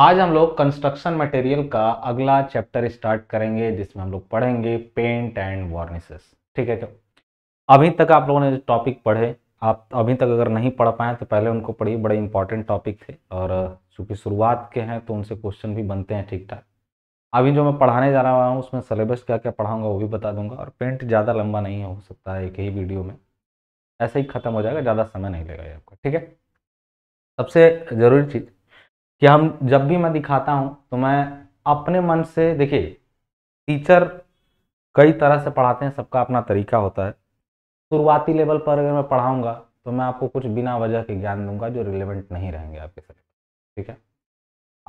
आज हम लोग कंस्ट्रक्शन मटेरियल का अगला चैप्टर स्टार्ट करेंगे जिसमें हम लोग पढ़ेंगे पेंट एंड वार्निशेस ठीक है तो अभी तक आप लोगों ने जो टॉपिक पढ़े आप अभी तक अगर नहीं पढ़ पाए तो पहले उनको पढ़िए बड़े इंपॉर्टेंट टॉपिक थे और चूँकि शुरुआत के हैं तो उनसे क्वेश्चन भी बनते हैं ठीक ठाक अभी जो मैं पढ़ाने जा रहा हूँ उसमें सिलेबस क्या क्या पढ़ाऊंगा वो भी बता दूंगा और पेंट ज़्यादा लंबा नहीं हो सकता है एक ही वीडियो में ऐसे ही ख़त्म हो जाएगा ज़्यादा समय नहीं लगेगा आपको ठीक है सबसे ज़रूरी चीज़ कि हम जब भी मैं दिखाता हूँ तो मैं अपने मन से देखिए टीचर कई तरह से पढ़ाते हैं सबका अपना तरीका होता है शुरुआती लेवल पर अगर मैं पढ़ाऊँगा तो मैं आपको कुछ बिना वजह के ज्ञान दूंगा जो रिलेवेंट नहीं रहेंगे आपके सर ठीक है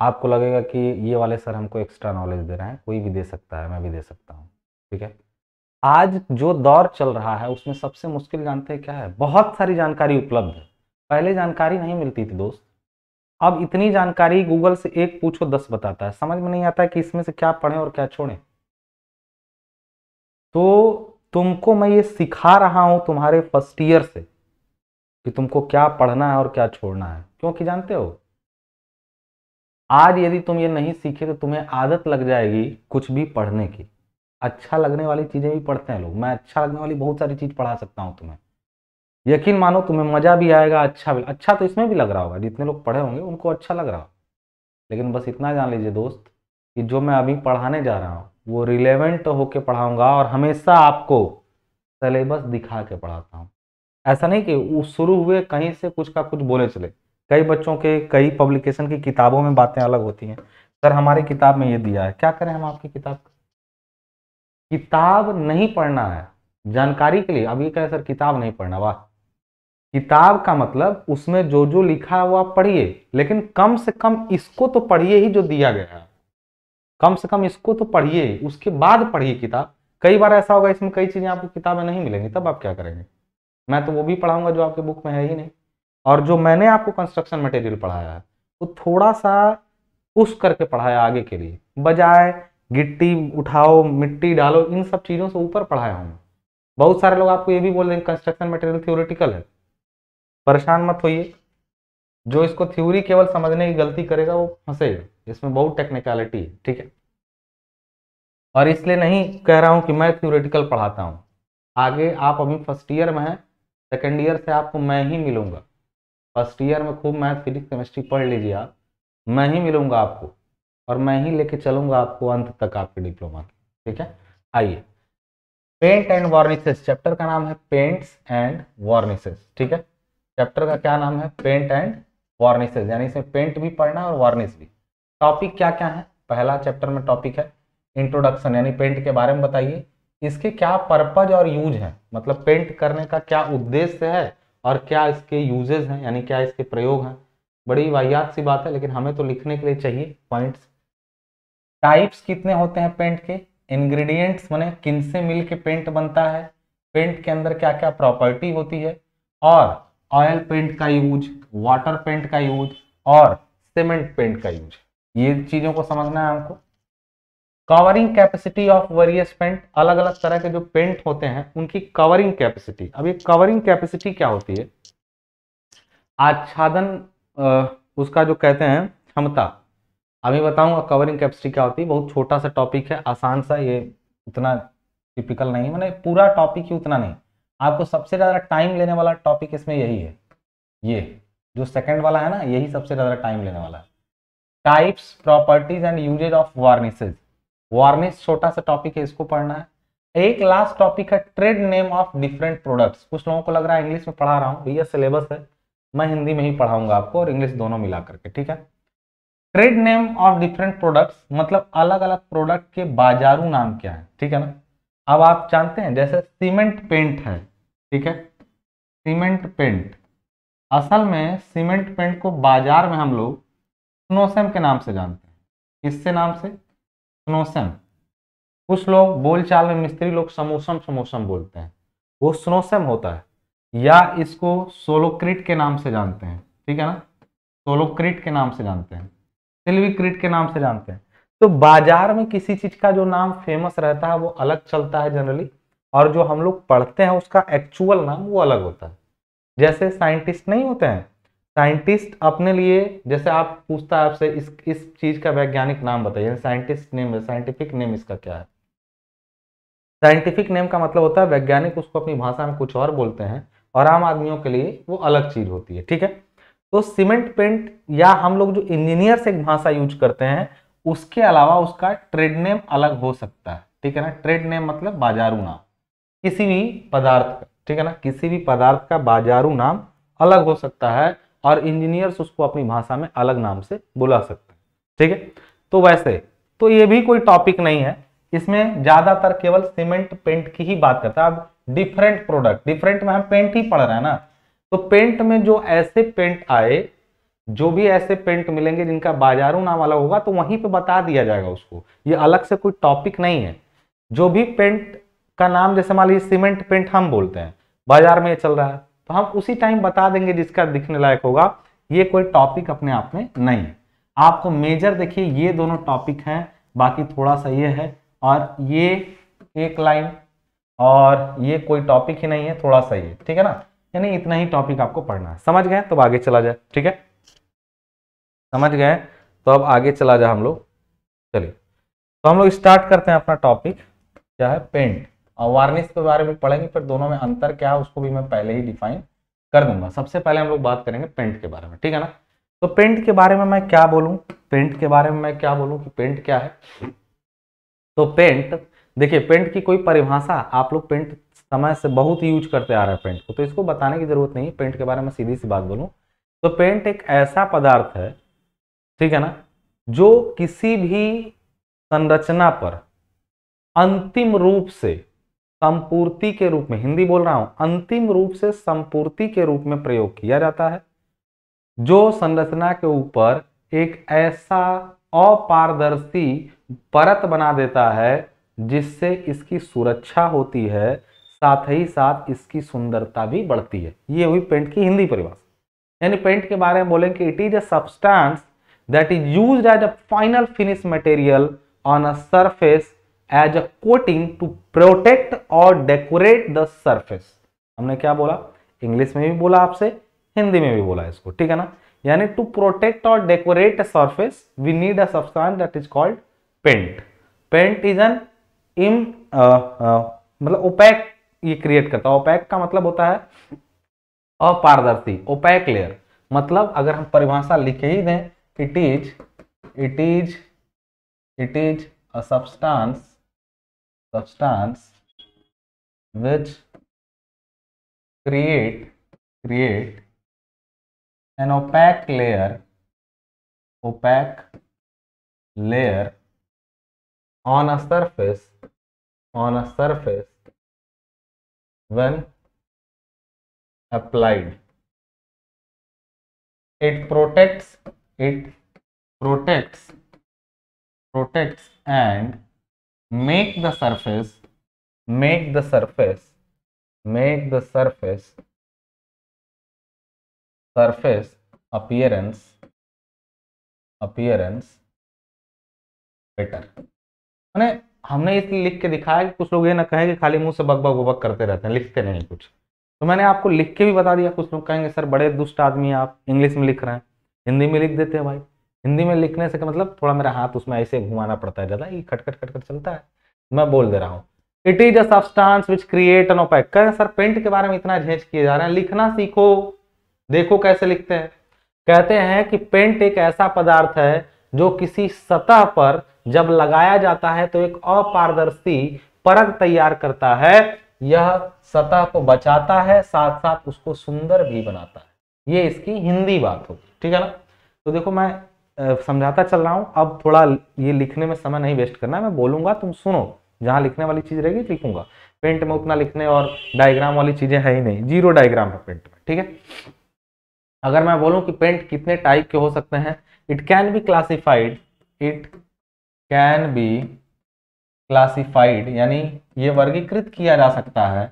आपको लगेगा कि ये वाले सर हमको एक्स्ट्रा नॉलेज दे रहे हैं कोई भी दे सकता है मैं भी दे सकता हूँ ठीक है आज जो दौर चल रहा है उसमें सबसे मुश्किल जानते हैं क्या है बहुत सारी जानकारी उपलब्ध है पहले जानकारी नहीं मिलती थी दोस्त अब इतनी जानकारी गूगल से एक पूछो दस बताता है समझ में नहीं आता कि इसमें से क्या पढ़ें और क्या छोड़ें तो तुमको मैं ये सिखा रहा हूं तुम्हारे फर्स्ट ईयर से कि तुमको क्या पढ़ना है और क्या छोड़ना है क्योंकि जानते हो आज यदि तुम ये नहीं सीखे तो तुम्हें आदत लग जाएगी कुछ भी पढ़ने की अच्छा लगने वाली चीज़ें भी पढ़ते हैं लोग मैं अच्छा लगने वाली बहुत सारी चीज़ पढ़ा सकता हूं तुम्हें यकीन मानो तुम्हें मज़ा भी आएगा अच्छा भी अच्छा तो इसमें भी लग रहा होगा जितने लोग पढ़े होंगे उनको अच्छा लग रहा होगा लेकिन बस इतना जान लीजिए दोस्त कि जो मैं अभी पढ़ाने जा रहा हूँ वो रिलेवेंट होके पढ़ाऊँगा और हमेशा आपको सिलेबस दिखा के पढ़ाता हूँ ऐसा नहीं कि वो शुरू हुए कहीं से कुछ का कुछ बोले चले कई बच्चों के कई पब्लिकेशन की किताबों में बातें अलग होती हैं सर हमारी किताब में ये दिया है क्या करें हम आपकी किताब किताब नहीं पढ़ना है जानकारी के लिए अभी कहें सर किताब नहीं पढ़ना वाह किताब का मतलब उसमें जो जो लिखा है वो आप पढ़िए लेकिन कम से कम इसको तो पढ़िए ही जो दिया गया है कम से कम इसको तो पढ़िए उसके बाद पढ़िए किताब कई बार ऐसा होगा इसमें कई चीज़ें आपको किताबें नहीं मिलेंगी तब आप क्या करेंगे मैं तो वो भी पढ़ाऊंगा जो आपके बुक में है ही नहीं और जो मैंने आपको कंस्ट्रक्शन मटेरियल पढ़ाया है वो थोड़ा सा पुश करके पढ़ाया आगे के लिए बजाय गिट्टी उठाओ मिट्टी डालो इन सब चीज़ों से ऊपर पढ़ाया हूँ बहुत सारे लोग आपको ये भी बोल देंगे कंस्ट्रक्शन मटेरियल थियोरिटिकल है परेशान मत होइए जो इसको थ्योरी केवल समझने की गलती करेगा वो फंसेगा इसमें बहुत टेक्निकलिटी है ठीक है और इसलिए नहीं कह रहा हूं कि मैं थ्योरेटिकल पढ़ाता हूँ आगे आप अभी फर्स्ट ईयर में हैं सेकेंड ईयर से आपको मैं ही मिलूंगा फर्स्ट ईयर में खूब मैथ फिजिक्स केमिस्ट्री पढ़ लीजिए आप मैं ही मिलूंगा आपको और मैं ही लेके चलूंगा आपको अंत तक आपके डिप्लोमा के ठीक है आइए पेंट एंड वार्निशेस चैप्टर का नाम है पेंट्स एंड वार्निशेस ठीक है चैप्टर का क्या नाम है पेंट एंड वार्निशेज यानी इसमें पेंट भी पढ़ना है और वार्निश भी टॉपिक क्या क्या है पहला चैप्टर में टॉपिक है इंट्रोडक्शन यानी पेंट के बारे में बताइए इसके क्या पर्पज और यूज है मतलब पेंट करने का क्या उद्देश्य है और क्या इसके यूजेज हैं यानी क्या इसके प्रयोग हैं बड़ी वाहियात सी बात है लेकिन हमें तो लिखने के लिए चाहिए पॉइंट्स टाइप्स कितने होते हैं पेंट के इंग्रेडिएंट्स मैंने किन से मिल के पेंट बनता है पेंट के अंदर क्या क्या प्रॉपर्टी होती है और ऑयल पेंट का यूज वाटर पेंट का यूज और सीमेंट पेंट का यूज ये चीज़ों को समझना है हमको covering capacity of various paint अलग अलग तरह के जो पेंट होते हैं उनकी कवरिंग कैपेसिटी अब ये कवरिंग कैपेसिटी क्या होती है आच्छादन उसका जो कहते हैं क्षमता अभी बताऊंगा कवरिंग कैपेसिटी क्या होती है बहुत छोटा सा टॉपिक है आसान सा ये उतना टिपिकल नहीं है मैंने पूरा टॉपिक ही उतना नहीं आपको सबसे ज़्यादा टाइम लेने वाला टॉपिक इसमें यही है ये जो सेकंड वाला है ना यही सबसे ज़्यादा टाइम लेने वाला है types properties and usages of varnishes varnish छोटा सा टॉपिक है इसको पढ़ना है एक लास्ट टॉपिक है trade name of different products कुछ लोगों को लग रहा है इंग्लिश में पढ़ा रहा हूँ भैया सिलेबस है मैं हिंदी में ही पढ़ाऊंगा आपको और इंग्लिश दोनों मिला करके ठीक है trade name of different products मतलब अलग अलग प्रोडक्ट के बाजारू नाम क्या है ठीक है ना अब आप जानते हैं जैसे सीमेंट पेंट है ठीक है सीमेंट पेंट असल में सीमेंट पेंट को बाजार में हम लोग स्नोसेम के नाम से जानते हैं किससे नाम से स्नोसेम कुछ लोग बोलचाल में मिस्त्री लोग समोसम समोसम बोलते हैं वो स्नोसेम होता है या इसको सोलोक्रिट के नाम से जानते हैं ठीक है ना सोलोक्रिट के नाम से जानते हैं सिल्विक्रिट के नाम से जानते हैं तो बाजार में किसी चीज का जो नाम फेमस रहता है वो अलग चलता है जनरली और जो हम लोग पढ़ते हैं उसका एक्चुअल नाम वो अलग होता है जैसे साइंटिस्ट नहीं होते हैं साइंटिस्ट अपने लिए जैसे आप पूछता है आपसे इस इस चीज का वैज्ञानिक नाम बताइए साइंटिस्ट नेम साइंटिफिक नेम इसका क्या है साइंटिफिक नेम का मतलब होता है वैज्ञानिक उसको अपनी भाषा में कुछ और बोलते हैं और आम आदमियों के लिए वो अलग चीज होती है ठीक है तो सीमेंट पेंट या हम लोग जो इंजीनियर्स एक भाषा यूज करते हैं उसके अलावा उसका ट्रेड नेम अलग हो सकता है ठीक है ना ट्रेड नेम मतलब बाजारू नाम किसी भी पदार्थ का ठीक है ना किसी भी पदार्थ का बाजारू नाम अलग हो सकता है और इंजीनियर्स उसको अपनी भाषा में अलग नाम से बुला सकते हैं ठीक है तो वैसे तो ये भी कोई टॉपिक नहीं है इसमें ज़्यादातर केवल सीमेंट पेंट की ही बात करता है अब डिफरेंट प्रोडक्ट डिफरेंट में हम पेंट ही पढ़ रहे हैं ना तो पेंट में जो ऐसे पेंट आए जो भी ऐसे पेंट मिलेंगे जिनका बाजारू नाम अलग होगा तो वहीं पे बता दिया जाएगा उसको ये अलग से कोई टॉपिक नहीं है जो भी पेंट का नाम जैसे मान लीजिए सीमेंट पेंट हम बोलते हैं बाजार में ये चल रहा है तो हम उसी टाइम बता देंगे जिसका दिखने लायक होगा ये कोई टॉपिक अपने आप में नहीं आपको मेजर देखिए ये दोनों टॉपिक हैं बाकी थोड़ा सा ये है और ये एक लाइन और ये कोई टॉपिक ही नहीं है थोड़ा सा ये ठीक है ना यानी इतना ही टॉपिक आपको पढ़ना है समझ गए तो आगे चला जाए ठीक है समझ गए तो अब आगे चला जाए हम लोग चलिए तो हम लोग स्टार्ट करते हैं अपना टॉपिक क्या है पेंट और वार्निश के बारे में पढ़ेंगे फिर दोनों में अंतर क्या है उसको भी मैं पहले ही डिफाइन कर दूंगा सबसे पहले हम लोग बात करेंगे पेंट के बारे में ठीक है ना तो पेंट के बारे में मैं क्या बोलूं पेंट के बारे में मैं क्या बोलूँ कि पेंट क्या है तो पेंट देखिए पेंट की कोई परिभाषा आप लोग पेंट समय से बहुत यूज करते आ रहे हैं पेंट को तो इसको बताने की जरूरत नहीं पेंट के बारे में सीधी सी बात बोलूं तो पेंट एक ऐसा पदार्थ है ठीक है ना जो किसी भी संरचना पर अंतिम रूप से संपूर्ति के रूप में हिंदी बोल रहा हूं अंतिम रूप से संपूर्ति के रूप में प्रयोग किया जाता है जो संरचना के ऊपर एक ऐसा अपारदर्शी परत बना देता है जिससे इसकी सुरक्षा होती है साथ ही साथ इसकी सुंदरता भी बढ़ती है ये हुई पेंट की हिंदी परिभाषा यानी पेंट के बारे में बोलें कि it is a substance that is used as a final finish material on a surface as a coating to protect or decorate the surface. हमने क्या बोला इंग्लिश में भी बोला आपसे हिंदी में भी बोला इसको ठीक है ना यानी टू प्रोटेक्ट और decorate a surface we need a substance that is called paint paint is an इम मतलब ओपैक ये क्रिएट करता है ओपैक का मतलब होता है अपारदर्शी ओपैक लेयर मतलब अगर हम परिभाषा लिखे ही दें it is it is it is a substance substance which create create an opaque layer opaque layer on a surface on a surface when applied it protects it protects protects and make the surface make the surface make the surface surface appearance appearance better मैंने हमने इसलिए लिख के दिखाया कि कुछ लोग ये ना कहें कि खाली मुंह से बक बक बक करते रहते हैं लिखते नहीं कुछ तो मैंने आपको लिख के भी बता दिया कुछ लोग कहेंगे सर बड़े दुष्ट आदमी आप इंग्लिश में लिख रहे हैं हिंदी में लिख देते हैं भाई हिंदी में लिखने से मतलब थोड़ा मेरा हाथ उसमें ऐसे घुमाना पड़ता है ज़्यादा ये खटखट खटखट चलता है मैं बोल दे रहा हूँ it is a substance which create an opaque कर सर पेंट के बारे में इतना झेंच किए जा रहे हैं लिखना सीखो देखो कैसे लिखते हैं कहते हैं कि पेंट एक ऐसा पदार्थ है जो किसी सतह पर जब लगाया जाता है तो एक अपारदर्शी परत तैयार करता है यह सतह को बचाता है साथ साथ उसको सुंदर भी बनाता है ये इसकी हिंदी बात होगी ठीक है ना तो देखो मैं समझाता चल रहा हूँ अब थोड़ा ये लिखने में समय नहीं वेस्ट करना है मैं बोलूँगा तुम सुनो जहाँ लिखने वाली चीज़ रहेगी लिखूंगा पेंट में उतना लिखने और डायग्राम वाली चीज़ें है ही नहीं जीरो डायग्राम है पेंट में ठीक है अगर मैं बोलूँ कि पेंट कितने टाइप के हो सकते हैं it can be classified it can be classified यानी ये वर्गीकृत किया जा सकता है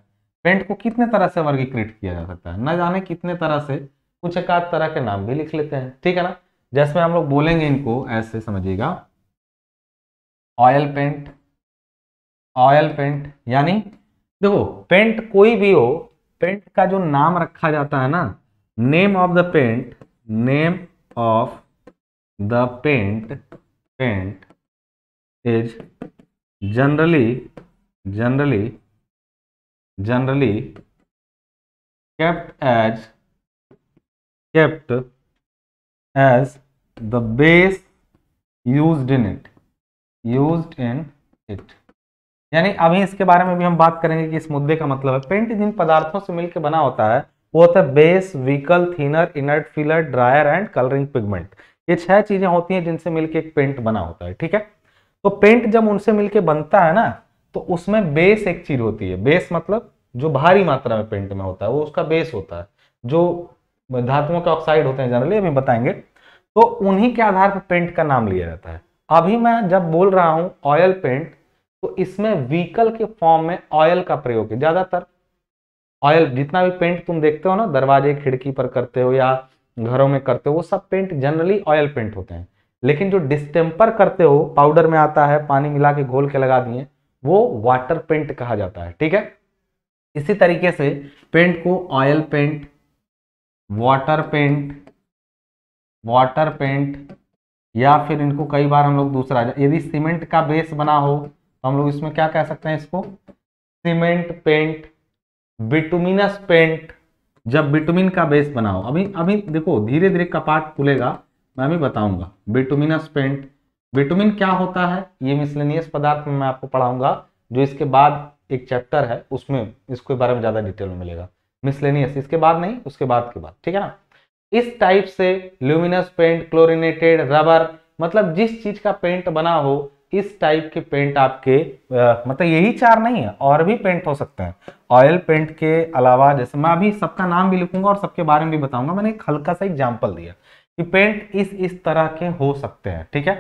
पेंट को कितने तरह से वर्गीकृत किया जा सकता है न जाने कितने तरह से कुछ एक आध तरह के नाम भी लिख लेते हैं ठीक है ना जैसे हम लोग बोलेंगे इनको ऐसे समझिएगा ऑयल पेंट ऑयल पेंट यानी देखो पेंट कोई भी हो पेंट का जो नाम रखा जाता है ना name of the paint name of the paint paint is generally generally generally kept as kept as the base used in it used in it यानी अभी इसके बारे में भी हम बात करेंगे कि इस मुद्दे का मतलब है पेंट जिन पदार्थों से मिलकर बना होता है वो होता है base vehicle thinner inert filler drier and colouring pigment ये छह चीजें होती हैं जिनसे मिलकर एक पेंट बना होता है ठीक है तो पेंट जब उनसे मिलकर बनता है ना तो उसमें बेस एक चीज होती है बेस मतलब जो भारी मात्रा में पेंट में होता है वो उसका बेस होता है जो धातुओं के ऑक्साइड होते हैं जनरली अभी बताएंगे तो उन्हीं के आधार पर पेंट का नाम लिया जाता है अभी मैं जब बोल रहा हूँ ऑयल पेंट तो इसमें व्हीकल के फॉर्म में ऑयल का प्रयोग है ज़्यादातर ऑयल जितना भी पेंट तुम देखते हो ना दरवाजे खिड़की पर करते हो या घरों में करते हो वो सब पेंट जनरली ऑयल पेंट होते हैं लेकिन जो डिस्टेम्पर करते हो पाउडर में आता है पानी मिला के घोल के लगा दिए वो वाटर पेंट कहा जाता है ठीक है इसी तरीके से पेंट को oil paint water paint water paint या फिर इनको कई बार हम लोग दूसरा यदि सीमेंट का बेस बना हो तो हम लोग इसमें क्या कह सकते हैं इसको सीमेंट पेंट बिटुमिनस पेंट जब बिटुमिन का बेस बना हो अभी अभी देखो धीरे धीरे कपाट खुलेगा मैं भी बताऊंगा बिटुमिनस पेंट बिटुमिन क्या होता है ये मिसलेनियस पदार्थ में मैं आपको पढ़ाऊंगा जो इसके बाद एक चैप्टर है उसमें इसके बारे में ज़्यादा डिटेल में मिलेगा मिसलेनियस इसके बाद नहीं उसके बाद के बाद ठीक है ना इस टाइप से ल्यूमिनस पेंट क्लोरिनेटेड रबर मतलब जिस चीज का पेंट बना हो इस टाइप के पेंट आपके मतलब यही चार नहीं है और भी पेंट हो सकते हैं ऑयल पेंट के अलावा जैसे मैं अभी सबका नाम भी लिखूंगा और सबके बारे में भी बताऊंगा मैंने एक हल्का सा एग्जाम्पल दिया कि पेंट इस इस तरह के हो सकते हैं ठीक है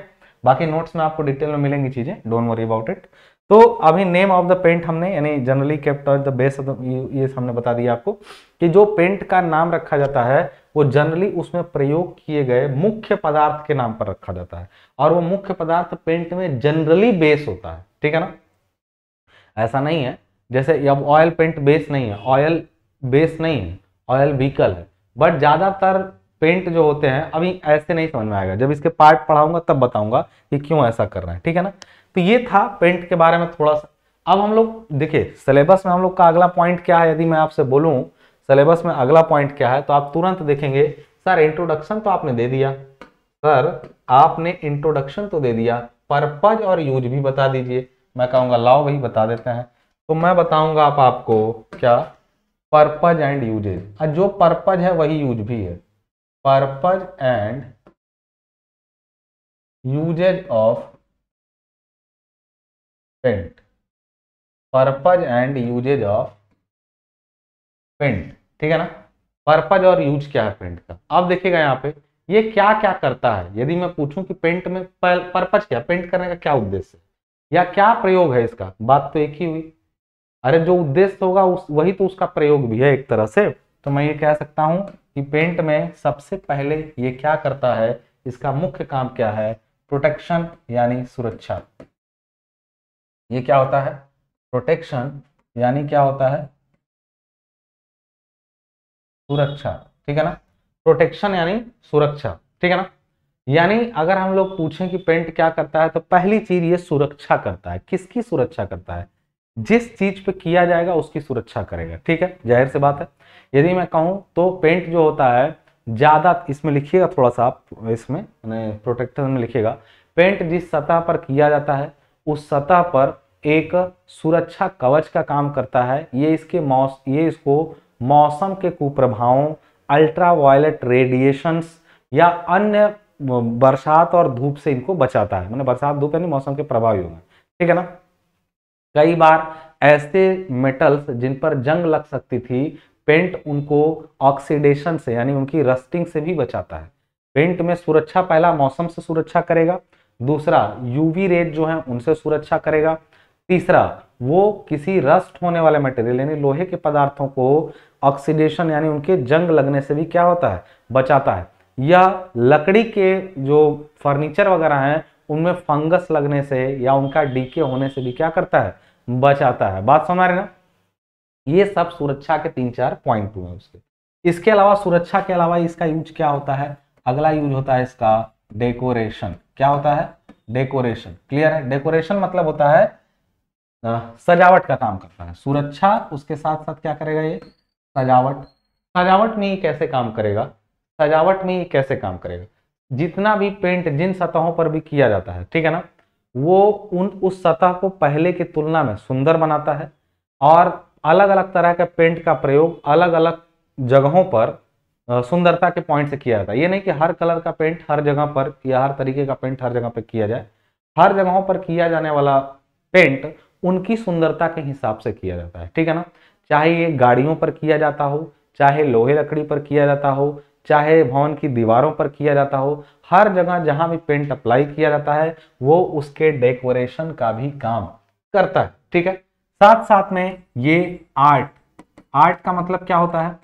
बाकी नोट्स में आपको डिटेल में मिलेंगी चीजें डोंट वरी अबाउट इट तो अभी नेम ऑफ द पेंट हमने यानी generally kept the base of ये हमने बता दिया आपको कि जो पेंट का नाम रखा जाता है वो जनरली उसमें प्रयोग किए गए मुख्य पदार्थ के नाम पर रखा जाता है और वो मुख्य पदार्थ पेंट में जनरली बेस होता है ठीक है ना ऐसा नहीं है जैसे अब ऑयल पेंट बेस नहीं है ऑयल बेस नहीं है ऑयल व्हीकल है बट ज़्यादातर पेंट जो होते हैं अभी ऐसे नहीं समझ में आएगा जब इसके पार्ट पढ़ाऊंगा तब बताऊंगा कि क्यों ऐसा कर रहे हैं ठीक है ना तो ये था पेंट के बारे में थोड़ा सा अब हम लोग देखिए सिलेबस में हम लोग का अगला पॉइंट क्या है यदि मैं आपसे बोलूं सिलेबस में अगला पॉइंट क्या है तो आप तुरंत देखेंगे सर इंट्रोडक्शन तो आपने दे दिया सर आपने इंट्रोडक्शन तो दे दिया पर्पज और यूज भी बता दीजिए मैं कहूंगा लाओ वही बता देते हैं तो मैं बताऊंगा आप आपको क्या पर्पज एंड यूजेज और जो पर्पज है वही यूज भी है purpose and usages of paint purpose and usages of paint ठीक है ना पर्पज और यूज क्या है पेंट का अब देखिएगा यहाँ पे ये क्या क्या करता है यदि मैं पूछूं कि पेंट में पर्पज क्या पेंट करने का क्या उद्देश्य है या क्या प्रयोग है इसका बात तो एक ही हुई अरे जो उद्देश्य होगा उस वही तो उसका प्रयोग भी है एक तरह से तो मैं ये कह सकता हूं कि पेंट में सबसे पहले ये क्या करता है इसका मुख्य काम क्या है प्रोटेक्शन यानी सुरक्षा ये क्या होता है प्रोटेक्शन यानी क्या होता है सुरक्षा ठीक है ना प्रोटेक्शन यानी सुरक्षा ठीक है ना यानी अगर हम लोग पूछें कि पेंट क्या करता है तो पहली चीज ये सुरक्षा करता है किसकी सुरक्षा करता है जिस चीज पे किया जाएगा उसकी सुरक्षा करेगा ठीक है जाहिर सी बात है यदि मैं कहूं तो पेंट जो होता है ज़्यादा इसमें लिखिएगा थोड़ा सा आप इसमें प्रोटेक्टर में लिखिएगा पेंट जिस सतह पर किया जाता है उस सतह पर एक सुरक्षा कवच का काम करता है ये इसके मौस ये इसको मौसम के कुप्रभावों अल्ट्रावायलेट रेडिएशंस या अन्य बरसात और धूप से इनको बचाता है मैंने मतलब बरसात धूप यानी मौसम के प्रभावी होगा ठीक है ना कई बार ऐसे मेटल्स जिन पर जंग लग सकती थी पेंट उनको ऑक्सीडेशन से यानी उनकी रस्टिंग से भी बचाता है पेंट में सुरक्षा पहला मौसम से सुरक्षा करेगा दूसरा यूवी रेट जो है उनसे सुरक्षा करेगा तीसरा वो किसी रस्ट होने वाले मटेरियल यानी लोहे के पदार्थों को ऑक्सीडेशन यानी उनके जंग लगने से भी क्या होता है बचाता है या लकड़ी के जो फर्नीचर वगैरह हैं उनमें फंगस लगने से या उनका डीके होने से भी क्या करता है बचाता है बात समझ रहे ना ये सब सुरक्षा के तीन चार पॉइंट हुए उसके इसके अलावा सुरक्षा के अलावा इसका यूज क्या होता है अगला यूज होता है इसका डेकोरेशन क्या होता है डेकोरेशन क्लियर है डेकोरेशन मतलब होता है सजावट का काम करता है सुरक्षा उसके साथ साथ क्या करेगा ये सजावट सजावट में ये कैसे काम करेगा सजावट में ये कैसे काम करेगा जितना भी पेंट जिन सतहों पर भी किया जाता है ठीक है ना वो उन उस सतह को पहले की तुलना में सुंदर बनाता है और अलग अलग तरह के पेंट का प्रयोग अलग अलग जगहों पर सुंदरता के पॉइंट से किया जाता है ये नहीं कि हर कलर का पेंट हर जगह पर या हर तरीके का पेंट हर जगह पर किया जाए हर जगहों पर किया जाने वाला पेंट उनकी सुंदरता के हिसाब से किया जाता है ठीक है ना चाहे ये गाड़ियों पर किया जाता हो चाहे लोहे लकड़ी पर किया जाता हो चाहे भवन की दीवारों पर किया जाता हो हर जगह जहां भी पेंट अप्लाई किया जाता है वो उसके डेकोरेशन का भी काम करता है ठीक है साथ साथ में ये आर्ट आर्ट का मतलब क्या होता है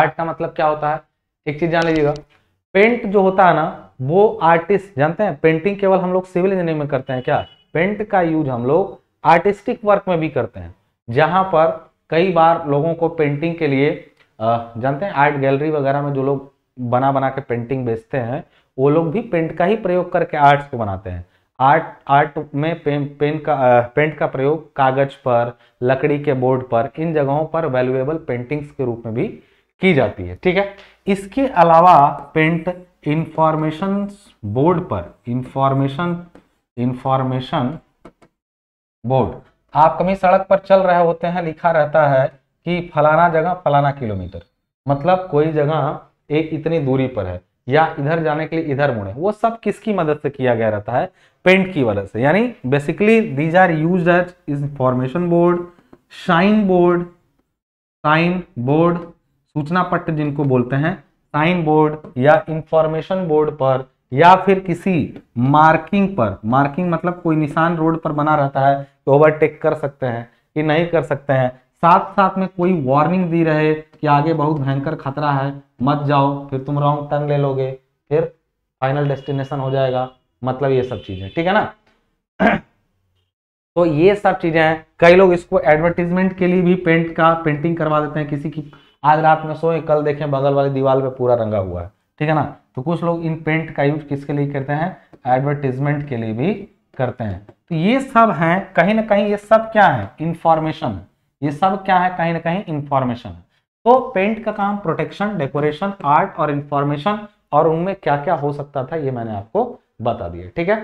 आर्ट का मतलब क्या होता है एक चीज जान लीजिएगा पेंट जो होता है ना वो आर्टिस्ट जानते हैं पेंटिंग केवल हम लोग सिविल इंजीनियरिंग में करते हैं क्या पेंट का यूज हम लोग आर्टिस्टिक वर्क में भी करते हैं जहाँ पर कई बार लोगों को पेंटिंग के लिए जानते हैं आर्ट गैलरी वगैरह में जो लोग बना बना के पेंटिंग बेचते हैं वो लोग भी पेंट का ही प्रयोग करके आर्ट्स को बनाते हैं आर्ट आर्ट में पेन का पेंट का प्रयोग कागज पर लकड़ी के बोर्ड पर इन जगहों पर वैल्यूएबल पेंटिंग्स के रूप में भी की जाती है ठीक है इसके अलावा पेंट इंफॉर्मेशन बोर्ड पर इंफॉर्मेशन इंफॉर्मेशन बोर्ड आप कभी सड़क पर चल रहे होते हैं लिखा रहता है कि फलाना जगह फलाना किलोमीटर मतलब कोई जगह एक इतनी दूरी पर है या इधर जाने के लिए इधर मुड़े वो सब किसकी मदद से किया गया रहता है पेंट की मदद से यानी basically these are use as information board sign board sign board सूचना पट्ट जिनको बोलते हैं साइन बोर्ड या इंफॉर्मेशन बोर्ड पर या फिर किसी मार्किंग पर मार्किंग मतलब कोई निशान रोड पर बना रहता है तो ओवरटेक कर सकते हैं कि नहीं कर सकते हैं साथ साथ में कोई वार्निंग दी रहे कि आगे बहुत भयंकर खतरा है मत जाओ फिर तुम रॉन्ग टर्न ले लोगे फिर फाइनल डेस्टिनेशन हो जाएगा मतलब ये सब चीज़ें ठीक है ना तो ये सब चीज़ें हैं कई लोग इसको एडवर्टीजमेंट के लिए भी पेंट का पेंटिंग करवा देते हैं किसी की आज रात में सोए कल देखें बगल वाली दीवार पे पूरा रंगा हुआ है ठीक है ना तो कुछ लोग इन पेंट का यूज किसके लिए करते हैं एडवर्टीजमेंट के लिए भी करते हैं तो ये सब है कहीं ना कहीं ये सब क्या है इंफॉर्मेशन ये सब क्या है कहीं ना कहीं इंफॉर्मेशन तो पेंट का काम प्रोटेक्शन डेकोरेशन आर्ट और इंफॉर्मेशन और उनमें क्या क्या हो सकता था ये मैंने आपको बता दिया ठीक है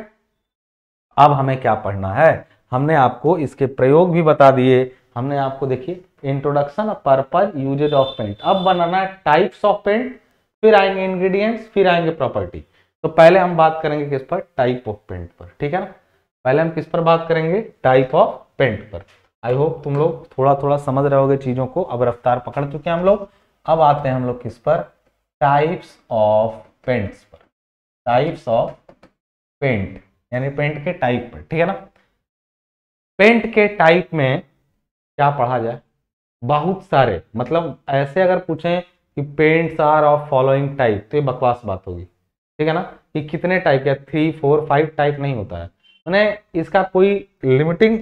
अब हमें क्या पढ़ना है हमने आपको इसके प्रयोग भी बता दिए हमने आपको देखिए introduction purpose usages of paint अब बनाना है टाइप्स ऑफ पेंट फिर आएंगे इंग्रेडिएंट्स फिर आएंगे प्रॉपर्टी तो पहले हम बात करेंगे किस पर टाइप ऑफ पेंट पर ठीक है ना पहले हम किस पर बात करेंगे टाइप ऑफ पेंट पर आई होप तुम लोग थोड़ा थोड़ा समझ रहे होगे चीज़ों को अब रफ्तार पकड़ चुके हैं हम लोग अब आते हैं हम लोग किस पर टाइप्स ऑफ पेंट्स पर टाइप्स ऑफ पेंट यानी पेंट के टाइप पर ठीक है ना पेंट के टाइप में क्या पढ़ा जाए बहुत सारे मतलब ऐसे अगर पूछें कि paints are of following type तो ये बकवास बात होगी ठीक है ना कि कितने टाइप या थ्री फोर फाइव टाइप नहीं होता है मैंने इसका कोई लिमिटिंग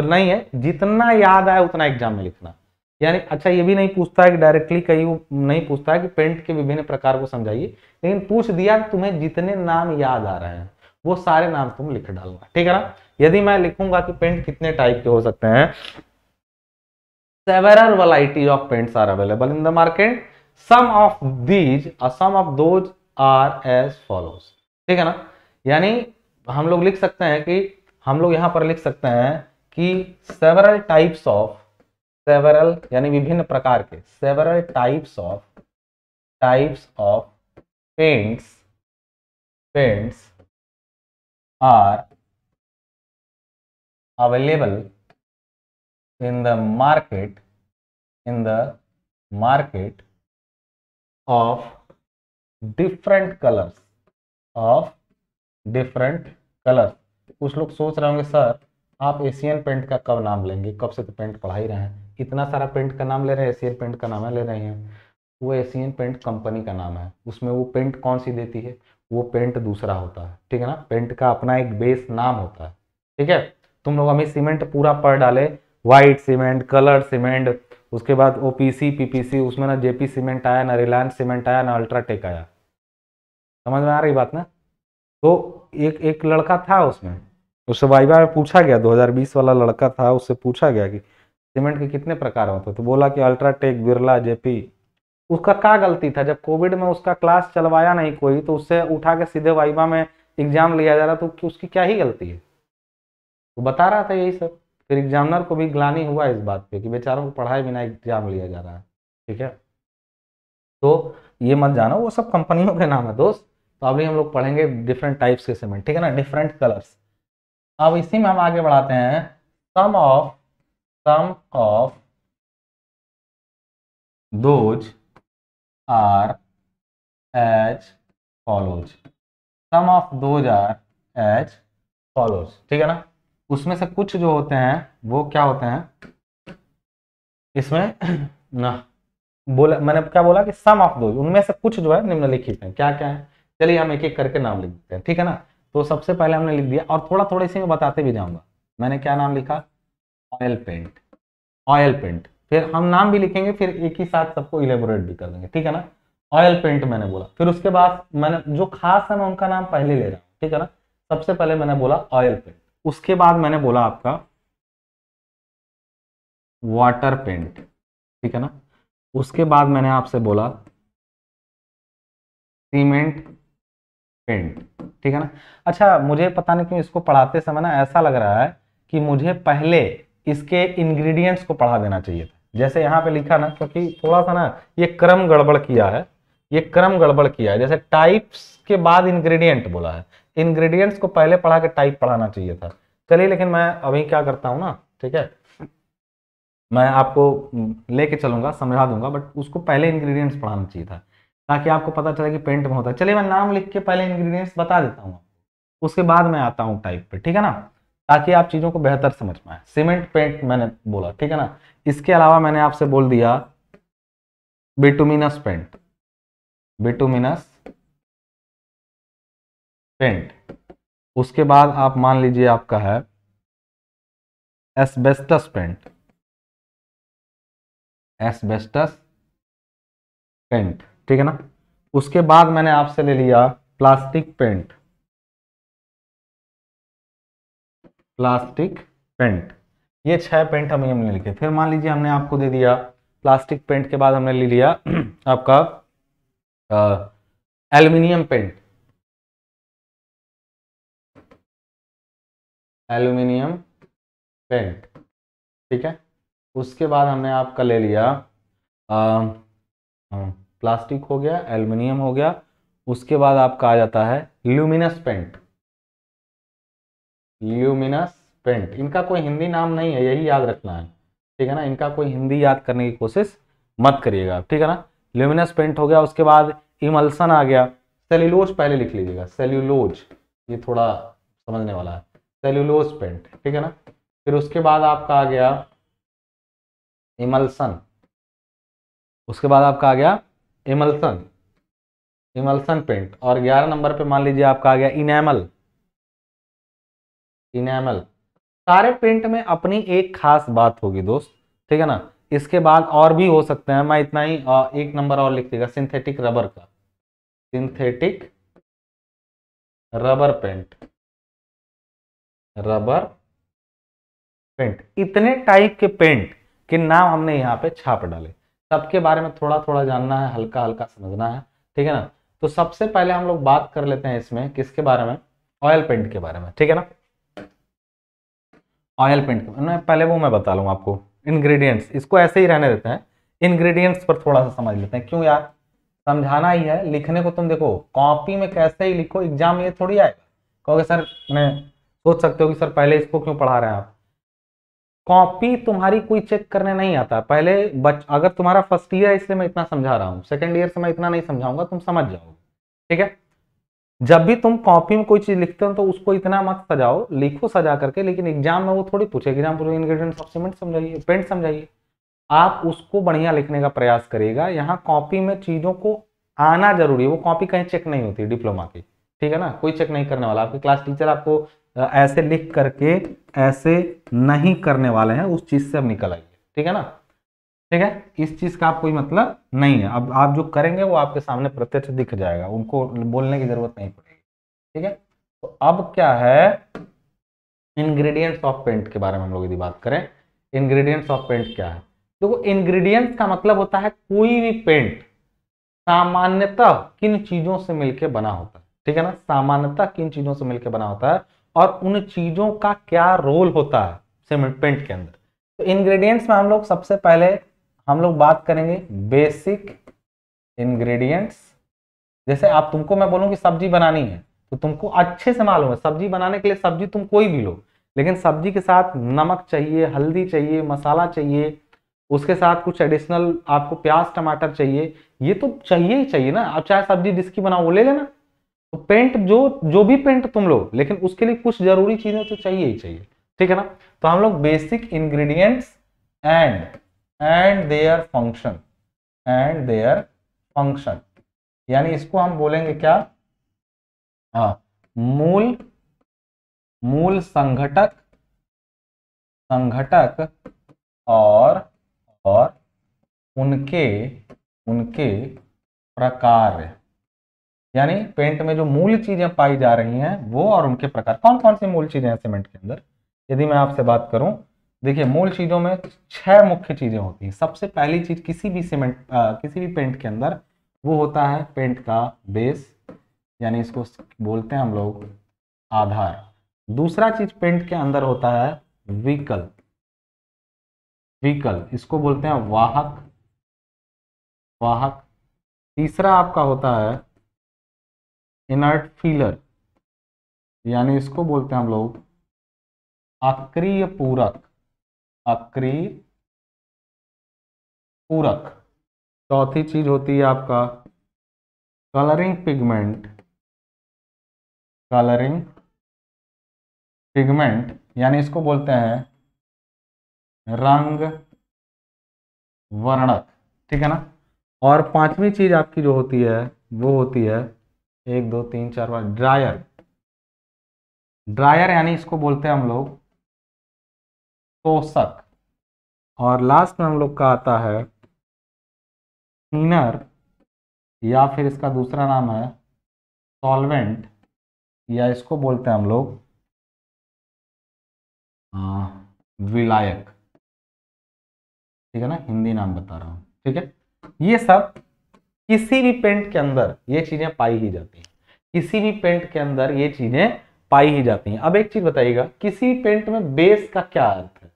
नहीं है जितना याद आए उतना एग्जाम में लिखना यानी अच्छा ये भी नहीं पूछता है कि डायरेक्टली कहीं वो नहीं पूछता है कि पेंट के विभिन्न प्रकार को समझाइए लेकिन पूछ दिया तुम्हें जितने नाम याद आ रहे हैं वो सारे नाम तुम लिख डालना ठीक है ना यदि मैं लिखूंगा कि पेंट कितने टाइप के हो सकते हैं several qualities of paints are available in the market some of these और some of those are as follows ठीक है ना यानी हम लोग लिख सकते हैं कि हम लोग यहां पर लिख सकते हैं कि सेवरल टाइप्स ऑफ सेवरल यानी विभिन्न प्रकार के several types of types of paints paints are available in the market in the market of different colors of different colors कुछ लोग सोच रहे होंगे सर आप एशियन पेंट का कब नाम लेंगे कब से तो पेंट पढ़ा ही रहे हैं इतना सारा पेंट का नाम ले रहे हैं एशियन पेंट का नाम है ले रहे हैं वो एशियन पेंट कंपनी का नाम है उसमें वो पेंट कौन सी देती है वो पेंट दूसरा होता है ठीक है ना पेंट का अपना एक बेस नाम होता है ठीक है तुम लोग हमें सीमेंट पूरा पढ़ डाले व्हाइट सीमेंट कलर सीमेंट उसके बाद O P C P P C उसमें ना जे पी सीमेंट आया ना रिलायंस सीमेंट आया ना अल्ट्राटेक आया समझ में आ रही बात ना तो एक एक लड़का था उसमें उससे वाइवा में पूछा गया 2020 वाला लड़का था उससे पूछा गया कि सीमेंट के कितने प्रकार होते तो बोला कि अल्ट्राटेक बिरला जेपी उसका क्या गलती था जब कोविड में उसका क्लास चलवाया नहीं कोई तो उससे उठा के सीधे वाइवा में एग्जाम लिया जा रहा तो उसकी क्या ही गलती है तो बता रहा था यही सब फिर एग्जामिनर को भी ग्लानी हुआ इस बात पे कि बेचारों को पढ़ाए बिना एग्जाम लिया जा रहा है ठीक है तो ये मत जानो वो सब कंपनियों के नाम है दोस्त तो अभी हम लोग पढ़ेंगे डिफरेंट टाइप्स के सीमेंट ठीक है ना डिफरेंट कलर्स अब इसी में हम आगे बढ़ाते हैं some of some of those are as follows some of those are as follows ठीक है ना उसमें से कुछ जो होते हैं वो क्या होते हैं इसमें ना बोला मैंने क्या बोला कि सम ऑफ दो उनमें से कुछ जो है निम्नलिखित है क्या क्या है चलिए हम एक एक करके नाम लिख देते हैं ठीक है ना तो सबसे पहले हमने लिख दिया और थोड़ा थोड़ा इसी में बताते भी जाऊंगा मैंने क्या नाम लिखा ऑयल पेंट ऑयल पेंट फिर हम नाम भी लिखेंगे फिर एक ही साथ सबको इलेबोरेट भी कर देंगे ठीक है ना ऑयल पेंट मैंने बोला फिर उसके बाद मैंने जो खास है मैं उनका नाम पहले ले रहा हूँ ठीक है ना सबसे पहले मैंने बोला ऑयल पेंट उसके बाद मैंने बोला आपका वाटर पेंट ठीक है ना उसके बाद मैंने आपसे बोला सीमेंट पेंट ठीक है ना अच्छा मुझे पता नहीं क्यों इसको पढ़ाते समय ना ऐसा लग रहा है कि मुझे पहले इसके इंग्रेडिएंट्स को पढ़ा देना चाहिए था जैसे यहां पे लिखा ना क्योंकि थोड़ा सा ना ये क्रम गड़बड़ किया है ये क्रम गड़बड़ किया है जैसे टाइप्स के बाद इंग्रेडिएंट बोला है इंग्रेडिएंट्स को पहले पढ़ा के टाइप पढ़ाना चाहिए था चलिए लेकिन मैं अभी क्या करता हूँ ना ठीक है मैं आपको लेके चलूंगा समझा दूंगा बट उसको पहले इंग्रेडिएंट्स पढ़ाना चाहिए था ताकि आपको पता चले कि पेंट में होता है चलिए मैं नाम लिख के पहले इंग्रेडिएंट्स बता देता हूँ उसके बाद मैं आता हूँ टाइप पर ठीक है ना ताकि आप चीज़ों को बेहतर समझ पाए सीमेंट पेंट मैंने बोला ठीक है ना इसके अलावा मैंने आपसे बोल दिया बिटुमिनस पेंट बिटुमिनस पेंट उसके बाद आप मान लीजिए आपका है एसबेस्टस पेंट एसबेस्टस पेंट ठीक है ना उसके बाद मैंने आपसे ले लिया प्लास्टिक पेंट प्लास्टिक पेंट ये छह पेंट हमें हमने लिखे फिर मान लीजिए हमने आपको दे दिया प्लास्टिक पेंट के बाद हमने ले लिया आपका एल्यूमिनियम पेंट एल्यूमिनियम पेंट ठीक है उसके बाद हमने आपका ले लिया आ, प्लास्टिक हो गया एल्यूमिनियम हो गया उसके बाद आपका आ जाता है ल्यूमिनस पेंट ल्यूमिनस पेंट इनका कोई हिंदी नाम नहीं है यही याद रखना है ठीक है ना इनका कोई हिंदी याद करने की कोशिश मत करिएगा ठीक है ना ल्यूमिनस पेंट हो गया उसके बाद इमल्सन आ गया सेल्यूलोज पहले लिख लीजिएगा सेल्यूलोज ये थोड़ा समझने वाला है सेल्यूलोज पेंट ठीक है ना फिर उसके बाद आपका आ गया इमल्सन उसके बाद आपका आ गया इमल्सन इमल्सन पेंट और 11 नंबर पे मान लीजिए आपका आ गया इनेमल इनेमल सारे पेंट में अपनी एक खास बात होगी दोस्त ठीक है ना इसके बाद और भी हो सकते हैं मैं इतना ही एक नंबर और लिख देगा सिंथेटिक रबर का synthetic rubber paint rubber paint इतने टाइप के पेंट के नाम हमने यहाँ पे छाप डाले सबके बारे में थोड़ा थोड़ा जानना है हल्का हल्का समझना है ठीक है ना तो सबसे पहले हम लोग बात कर लेते हैं इसमें किसके बारे में ऑयल पेंट के बारे में ठीक है ना ऑयल पेंट के पहले वो मैं बता लूँ आपको इनग्रीडियंट्स इसको ऐसे ही रहने देते हैं इनग्रीडियंट्स पर थोड़ा सा समझ लेते हैं क्यों यार समझाना ही है लिखने को तुम देखो कॉपी में कैसे ही लिखो एग्जाम ये थोड़ी आएगा कहोगे सर मैं सोच सकते हो कि सर पहले इसको क्यों पढ़ा रहे हैं आप कॉपी तुम्हारी कोई चेक करने नहीं आता पहले बच अगर तुम्हारा फर्स्ट ईयर है इसलिए मैं इतना समझा रहा हूँ सेकेंड ईयर से मैं इतना नहीं समझाऊंगा तुम समझ जाओ ठीक है जब भी तुम कॉपी में कोई चीज लिखते हो तो उसको इतना मत सजाओ लिखो सजा करके लेकिन एग्जाम में वो थोड़ी पूछे एग्जाम पूछे इंग्रेडिएंट ऑफ सीमेंट समझाइए पेंट समझाइए आप उसको बढ़िया लिखने का प्रयास करिएगा यहाँ कॉपी में चीज़ों को आना जरूरी है वो कॉपी कहीं चेक नहीं होती डिप्लोमा की ठीक है ना कोई चेक नहीं करने वाला आपके क्लास टीचर आपको ऐसे लिख करके ऐसे नहीं करने वाले हैं उस चीज़ से अब निकल आइए ठीक है ना ठीक है इस चीज़ का आप कोई मतलब नहीं है अब आप जो करेंगे वो आपके सामने प्रत्यक्ष दिख जाएगा उनको बोलने की जरूरत नहीं पड़ेगी ठीक है तो अब क्या है इंग्रेडिएंट्स ऑफ पेंट के बारे में हम लोग यदि बात करें इंग्रेडिएंट्स ऑफ पेंट क्या है देखो तो इंग्रेडिएंट्स का मतलब होता है कोई भी पेंट सामान्यतः किन चीजों से मिलकर बना होता है ठीक है ना सामान्यतः किन चीजों से मिलकर बना होता है और उन चीज़ों का क्या रोल होता है सीमेंट पेंट के अंदर तो इंग्रेडिएंट्स में हम लोग सबसे पहले हम लोग बात करेंगे बेसिक इंग्रेडिएंट्स जैसे आप तुमको मैं बोलूँ कि सब्जी बनानी है तो तुमको अच्छे से मालूम है सब्जी बनाने के लिए सब्जी तुम कोई भी लो लेकिन सब्जी के साथ नमक चाहिए हल्दी चाहिए मसाला चाहिए उसके साथ कुछ एडिशनल आपको प्याज टमाटर चाहिए ये तो चाहिए ही चाहिए ना आप चाहे सब्जी जिसकी बनाओ वो ले लेना तो पेंट जो जो भी पेंट तुम लोग लेकिन उसके लिए कुछ जरूरी चीजें तो चाहिए ही चाहिए ठीक है ना तो हम लोग basic ingredients and and their function and their function यानी इसको हम बोलेंगे क्या आ, मूल मूल संघटक संघटक और और उनके उनके प्रकार यानी पेंट में जो मूल चीजें पाई जा रही हैं वो और उनके प्रकार कौन कौन सी मूल चीजें हैं सीमेंट के अंदर यदि मैं आपसे बात करूं देखिए मूल चीजों में छह मुख्य चीजें होती हैं सबसे पहली चीज किसी भी सीमेंट किसी भी पेंट के अंदर वो होता है पेंट का बेस यानी इसको बोलते हैं हम लोग आधार दूसरा चीज पेंट के अंदर होता है व्हीकल व्हीकल इसको बोलते हैं वाहक वाहक तीसरा आपका होता है इनर्ट फीलर यानी इसको बोलते हैं हम लोग आक्रिय पूरक आक्रिय पूरक चौथी चीज होती है आपका कलरिंग पिगमेंट कलरिंग पिगमेंट यानी इसको बोलते हैं रंग वर्णक ठीक है ना और पांचवी चीज आपकी जो होती है वो होती है एक दो तीन चार पाँच ड्रायर ड्रायर यानी इसको बोलते हैं हम लोग पोषक और लास्ट में हम लोग का आता है क्लीनर या फिर इसका दूसरा नाम है सॉल्वेंट या इसको बोलते हैं हम लोग विलायक ठीक है ना हिंदी नाम बता रहा हूँ ठीक है ये सब किसी भी पेंट के अंदर ये चीजें पाई ही जाती हैं किसी भी पेंट के अंदर ये चीजें पाई ही जाती हैं अब एक चीज बताइएगा किसी पेंट में बेस का क्या अर्थ है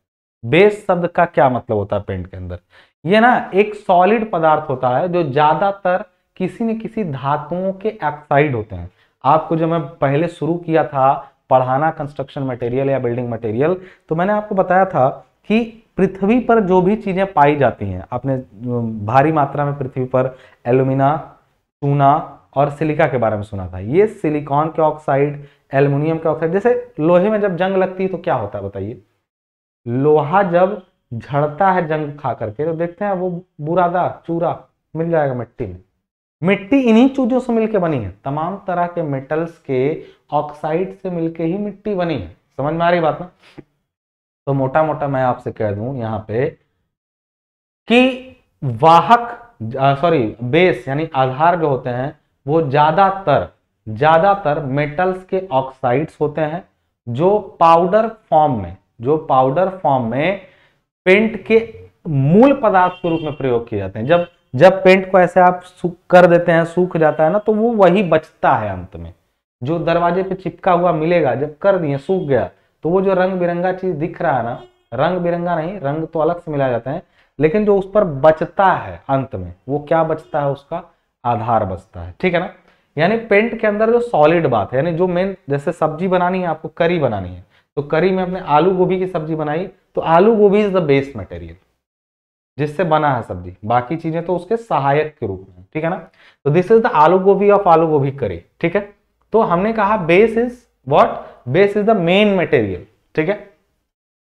बेस शब्द का क्या मतलब होता है पेंट के अंदर ये ना एक सॉलिड पदार्थ होता है जो ज्यादातर किसी न किसी धातुओं के ऑक्साइड होते हैं आपको जब मैं पहले शुरू किया था पढ़ाना कंस्ट्रक्शन मटेरियल या बिल्डिंग मटेरियल तो मैंने आपको बताया था कि पृथ्वी पर जो भी चीज़ें पाई जाती हैं आपने भारी मात्रा में पृथ्वी पर एलुमिना चूना और सिलिका के बारे में सुना था ये सिलिकॉन के ऑक्साइड एल्युमिनियम के ऑक्साइड जैसे लोहे में जब जंग लगती है तो क्या होता है बताइए लोहा जब झड़ता है जंग खा करके तो देखते हैं वो बुरादा चूरा मिल जाएगा मिट्टी में मिट्टी इन्हीं चूजों से मिलकर बनी है तमाम तरह के मेटल्स के ऑक्साइड से मिलकर ही मिट्टी बनी है समझ में आ रही बात ना तो मोटा मोटा मैं आपसे कह दूं यहां पे कि वाहक सॉरी बेस यानी आधार जो होते हैं वो ज्यादातर ज्यादातर मेटल्स के ऑक्साइड्स होते हैं जो पाउडर फॉर्म में जो पाउडर फॉर्म में पेंट के मूल पदार्थ के रूप में प्रयोग किए जाते हैं जब जब पेंट को ऐसे आप सूख कर देते हैं सूख जाता है ना तो वो वही बचता है अंत में जो दरवाजे पे चिपका हुआ मिलेगा जब कर दिए सूख गया तो वो जो रंग बिरंगा चीज दिख रहा है ना रंग बिरंगा नहीं रंग तो अलग से मिला जाता है लेकिन जो उस पर बचता है अंत में वो क्या बचता है उसका आधार बचता है ठीक है ना यानी पेंट के अंदर जो सॉलिड बात है यानी जो मेन जैसे सब्जी बनानी है आपको करी बनानी है तो करी में अपने आलू गोभी की सब्जी बनाई तो आलू गोभी इज द बेस्ट मटेरियल जिससे बना है सब्जी बाकी चीजें तो उसके सहायक के रूप में ठीक है ना तो दिस इज द आलू गोभी ऑफ आलू गोभी करी ठीक है तो हमने कहा base is what base is the main material ठीक है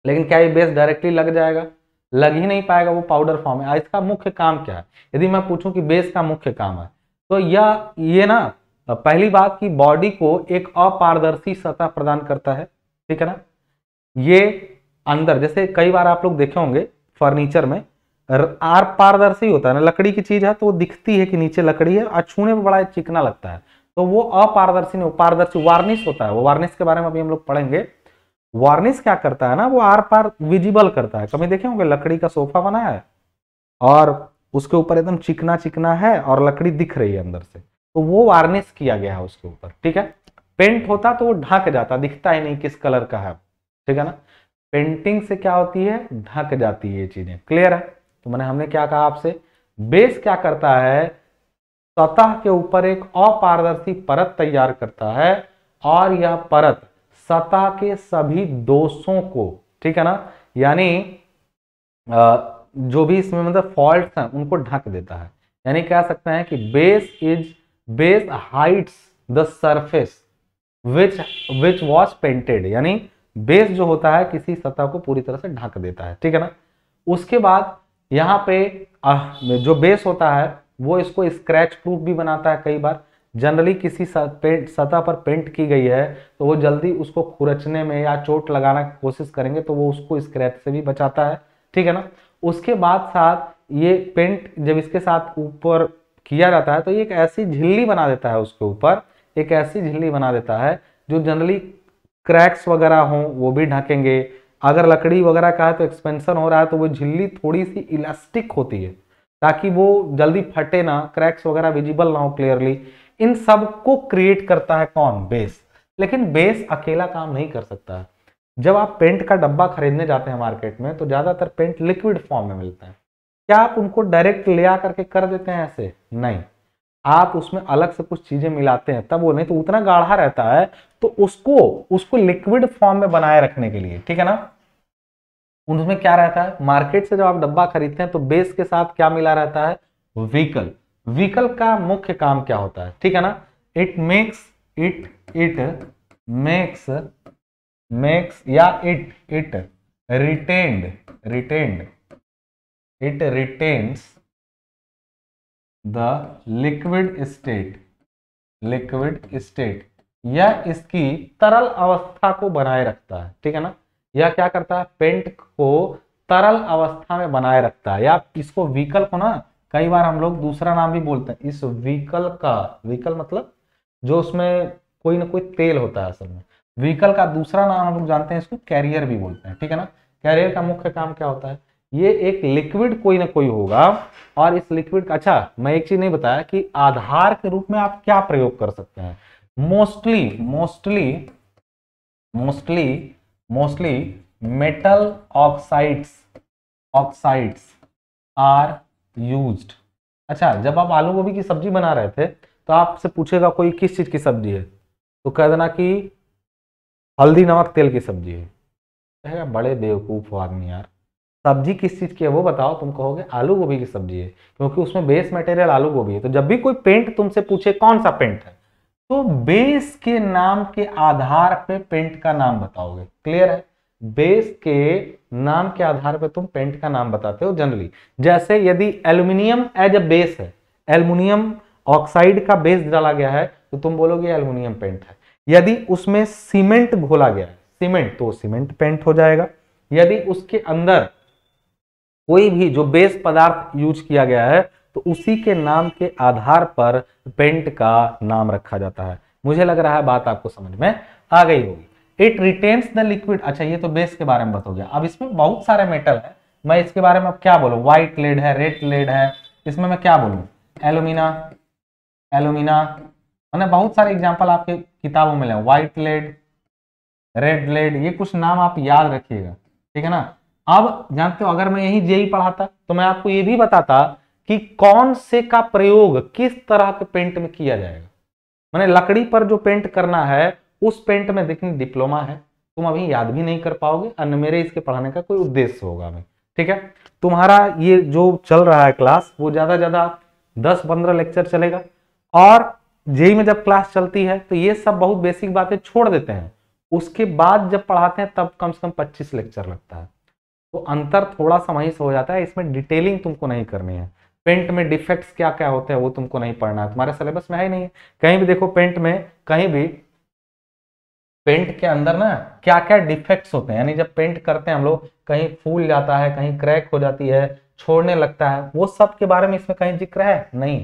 लेकिन क्या ये बेस डायरेक्टली लग जाएगा लग ही नहीं पाएगा वो पाउडर फॉर्म है इसका मुख्य काम क्या है यदि मैं पूछूं कि बेस का मुख्य काम है तो यह ये ना पहली बात की बॉडी को एक अपारदर्शी सतह प्रदान करता है ठीक है ना ये अंदर जैसे कई बार आप लोग देखे होंगे फर्नीचर में आर पारदर्शी होता है ना लकड़ी की चीज है तो वो दिखती है कि नीचे लकड़ी है और छूने में बड़ा चिकना लगता है तो वो अपारदर्शी नहीं पारदर्शी वार्निश होता है वो वार्निश के बारे में अभी हम लोग पढ़ेंगे वार्निश क्या करता है ना वो आर पार विजिबल करता है कभी देखे होंगे लकड़ी का सोफा बनाया है और उसके ऊपर एकदम चिकना चिकना है और लकड़ी दिख रही है अंदर से तो वो वार्निश किया गया है उसके ऊपर ठीक है पेंट होता तो वो ढक जाता दिखता ही नहीं किस कलर का है ठीक है ना पेंटिंग से क्या होती है ढक जाती है ये चीजें क्लियर है तो मैंने हमने क्या कहा आपसे बेस क्या करता है सतह के ऊपर एक अपारदर्शी परत तैयार करता है और यह परत सतह के सभी दोषों को ठीक है ना यानी जो भी इसमें मतलब फॉल्ट हैं उनको ढक देता है यानी कह सकते हैं कि base is base hides the surface which which was painted यानी बेस जो होता है किसी सतह को पूरी तरह से ढक देता है ठीक है ना उसके बाद यहाँ पे जो बेस होता है वो इसको स्क्रैच प्रूफ भी बनाता है कई बार जनरली किसी पेंट सतह पर पेंट की गई है तो वो जल्दी उसको खुरचने में या चोट लगाना की कोशिश करेंगे तो वो उसको स्क्रैच से भी बचाता है ठीक है ना उसके बाद साथ ये पेंट जब इसके साथ ऊपर किया जाता है तो ये एक ऐसी झिल्ली बना देता है उसके ऊपर एक ऐसी झिल्ली बना देता है जो जनरली क्रैक्स वगैरह हों वो भी ढकेंगे अगर लकड़ी वगैरह का है तो एक्सपेंशन हो रहा है तो वो झिल्ली थोड़ी सी इलास्टिक होती है ताकि वो जल्दी फटे ना क्रैक्स वगैरह विजिबल ना हो क्लियरली इन सब को क्रिएट करता है कौन बेस लेकिन बेस अकेला काम नहीं कर सकता जब आप पेंट का डब्बा खरीदने जाते हैं मार्केट में तो ज़्यादातर पेंट लिक्विड फॉर्म में मिलता है क्या आप उनको डायरेक्ट ले आ करके कर देते हैं ऐसे नहीं आप उसमें अलग से कुछ चीज़ें मिलाते हैं तब वो नहीं तो उतना गाढ़ा रहता है तो उसको उसको लिक्विड फॉर्म में बनाए रखने के लिए ठीक है ना उसमें क्या रहता है मार्केट से जब आप डब्बा खरीदते हैं तो बेस के साथ क्या मिला रहता है व्हीकल व्हीकल का मुख्य काम क्या होता है ठीक है ना it makes it it makes makes या it it retained retained it retain the liquid state liquid state यह इसकी तरल अवस्था को बनाए रखता है ठीक है ना यह क्या करता है पेंट को तरल अवस्था में बनाए रखता है या इसको व्हीकल को ना कई बार हम लोग दूसरा नाम भी बोलते हैं इस व्हीकल का व्हीकल मतलब जो उसमें कोई ना कोई तेल होता है असल में व्हीकल का दूसरा नाम हम लोग जानते हैं इसको कैरियर भी बोलते हैं ठीक है ना कैरियर का मुख्य काम क्या होता है ये एक लिक्विड कोई ना कोई होगा और इस लिक्विड का अच्छा मैं एक चीज नहीं बताया कि आधार के रूप में आप क्या प्रयोग कर सकते हैं mostly mostly mostly mostly metal oxides oxides are used अच्छा जब आप आलू गोभी की सब्जी बना रहे थे तो आपसे पूछेगा कोई किस चीज़ की सब्जी है तो कह देना कि हल्दी नमक तेल की सब्जी है कहेगा बड़े बेवकूफ़ हो आदमी यार सब्जी किस चीज़ की है वो बताओ तुम कहोगे आलू गोभी की सब्जी है क्योंकि उसमें बेस मटेरियल आलू गोभी है तो जब भी कोई पेंट तुमसे पूछे कौन सा पेंट है तो बेस के नाम के आधार पे पेंट का नाम बताओगे क्लियर है बेस के नाम के आधार पे तुम पेंट का नाम बताते हो जनरली जैसे यदि एल्युमिनियम एज अ बेस है एल्युमिनियम ऑक्साइड का बेस डाला गया है तो तुम बोलोगे एल्यूमिनियम पेंट है यदि उसमें सीमेंट घोला गया है सीमेंट तो सीमेंट पेंट हो जाएगा यदि उसके अंदर कोई भी जो बेस पदार्थ यूज किया गया है तो उसी के नाम के आधार पर पेंट का नाम रखा जाता है मुझे लग रहा है बात आपको समझ में आ गई होगी इट रिटेन्स द लिक्विड अच्छा ये तो बेस के बारे में बात गया अब इसमें बहुत सारे मेटल है मैं इसके बारे में अब क्या बोलूं व्हाइट लेड है रेड लेड है इसमें मैं क्या बोलूं एलुमिना एलुमिना मैंने बहुत सारे एग्जाम्पल आपके किताबों में व्हाइट लेड रेड लेड ये कुछ नाम आप याद रखिएगा ठीक है ना अब जानते हो अगर मैं यही जेई e पढ़ाता तो मैं आपको ये भी बताता कि कौन से का प्रयोग किस तरह के पेंट में किया जाएगा मैंने लकड़ी पर जो पेंट करना है उस पेंट में देखने डिप्लोमा है तुम अभी याद भी नहीं कर पाओगे अन्य मेरे इसके पढ़ाने का कोई उद्देश्य होगा हमें ठीक है तुम्हारा ये जो चल रहा है क्लास वो ज़्यादा ज़्यादा दस पंद्रह लेक्चर चलेगा और जेई में जब क्लास चलती है तो ये सब बहुत बेसिक बातें छोड़ देते हैं उसके बाद जब पढ़ाते हैं तब कम से कम पच्चीस लेक्चर लगता है तो अंतर थोड़ा सा वहीं से हो जाता है इसमें डिटेलिंग तुमको नहीं करनी है पेंट में डिफेक्ट्स क्या क्या होते हैं वो तुमको नहीं पढ़ना है तुम्हारे सिलेबस में है ही नहीं है कहीं भी देखो पेंट में कहीं भी पेंट के अंदर ना क्या क्या डिफेक्ट्स होते हैं यानी जब पेंट करते हैं हम लोग कहीं फूल जाता है कहीं क्रैक हो जाती है छोड़ने लगता है वो सब के बारे में इसमें कहीं जिक्र है नहीं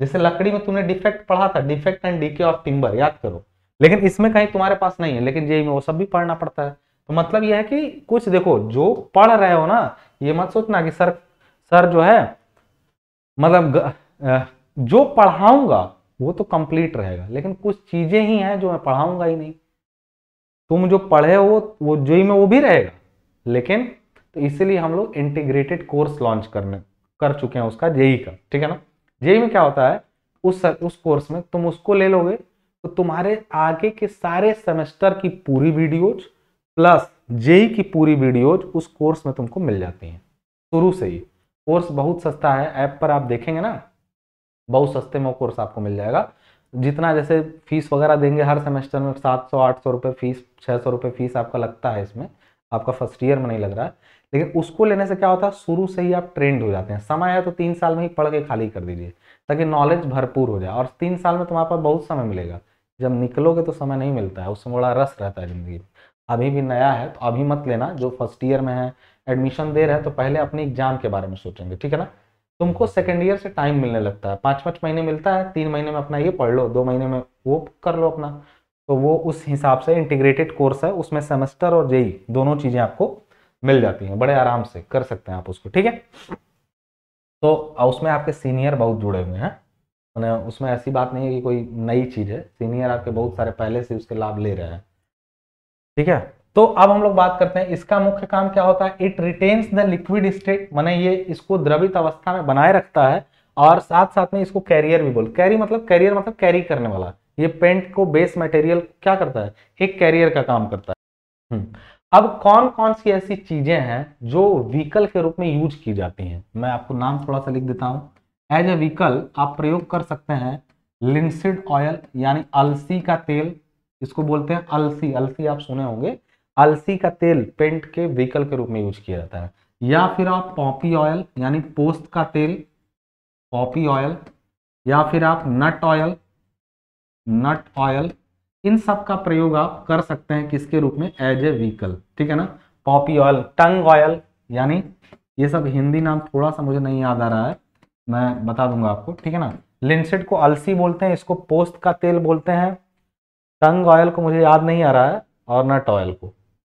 जैसे लकड़ी में तुमने डिफेक्ट पढ़ा था defect and decay of timber याद करो लेकिन इसमें कहीं तुम्हारे पास नहीं है लेकिन जेई में वो सब भी पढ़ना पड़ता है तो मतलब यह है कि कुछ देखो जो पढ़ रहे हो ना ये मत सोचना कि सर सर जो है मतलब जो पढ़ाऊंगा वो तो कंप्लीट रहेगा लेकिन कुछ चीज़ें ही हैं जो मैं पढ़ाऊंगा ही नहीं तुम जो पढ़े हो वो जो ही में वो भी रहेगा लेकिन तो इसीलिए हम लोग इंटीग्रेटेड कोर्स लॉन्च करने कर चुके हैं उसका जेई का ठीक है ना जेई में क्या होता है उस उस कोर्स में तुम उसको ले लोगे तो तुम्हारे आगे के सारे सेमेस्टर की पूरी वीडियोज प्लस जेई की पूरी वीडियोज उस कोर्स में तुमको मिल जाती हैं शुरू से ही कोर्स बहुत सस्ता है ऐप पर आप देखेंगे ना बहुत सस्ते में कोर्स आपको मिल जाएगा जितना जैसे फीस वगैरह देंगे हर सेमेस्टर में सात सौ आठ सौ रुपये फीस छः सौ रुपये फीस आपका लगता है इसमें आपका फर्स्ट ईयर में नहीं लग रहा है लेकिन उसको लेने से क्या होता है शुरू से ही आप ट्रेंड हो जाते हैं समय है तो तीन साल में ही पढ़ के खाली कर दीजिए ताकि नॉलेज भरपूर हो जाए और तीन साल में तुम्हारे पास बहुत समय मिलेगा जब निकलोगे तो समय नहीं मिलता है उसमें बड़ा रस रहता है ज़िंदगी अभी भी नया है तो अभी मत लेना जो फर्स्ट ईयर में है एडमिशन दे रहे हैं तो पहले अपने एग्जाम के बारे में सोचेंगे ठीक है ना तुमको सेकेंड ईयर से टाइम मिलने लगता है पाँच पाँच महीने मिलता है तीन महीने में अपना ये पढ़ लो दो महीने में वो कर लो अपना तो वो उस हिसाब से इंटीग्रेटेड कोर्स है उसमें सेमेस्टर और जेई दोनों चीज़ें आपको मिल जाती हैं बड़े आराम से कर सकते हैं आप उसको ठीक है तो उसमें आपके सीनियर बहुत जुड़े हुए हैं मैंने उसमें ऐसी बात नहीं है कि कोई नई चीज़ है सीनियर आपके बहुत सारे पहले से उसके लाभ ले रहे हैं ठीक है तो अब हम लोग बात करते हैं इसका मुख्य काम क्या होता है it retains the liquid state मैंने ये इसको द्रवित अवस्था में बनाए रखता है और साथ साथ में इसको कैरियर भी बोल कैरी मतलब कैरियर मतलब कैरी करने वाला ये पेंट को बेस मटेरियल क्या करता है एक कैरियर का काम करता है हम्म, अब कौन कौन सी ऐसी चीजें हैं जो व्हीकल के रूप में यूज की जाती हैं मैं आपको नाम थोड़ा सा लिख देता हूं एज ए व्हीकल आप प्रयोग कर सकते हैं लिंसिड ऑयल यानी अलसी का तेल इसको बोलते हैं अलसी अलसी आप सुने होंगे अलसी का तेल पेंट के व्हीकल के रूप में यूज किया जाता है या फिर आप पॉपी ऑयल यानी पोस्त का तेल पॉपी ऑयल या फिर आप nut oil nut oil in सब का प्रयोग आप कर सकते हैं किसके रूप में एज ए व्हीकल ठीक है ना पॉपी ऑयल टंग ऑयल यानी ये सब हिंदी नाम थोड़ा सा मुझे नहीं याद आ रहा है मैं बता दूंगा आपको ठीक है ना लिंसेड को अलसी बोलते हैं इसको पोस्त का तेल बोलते हैं टंग ऑयल को मुझे याद नहीं आ रहा है और नट ऑयल को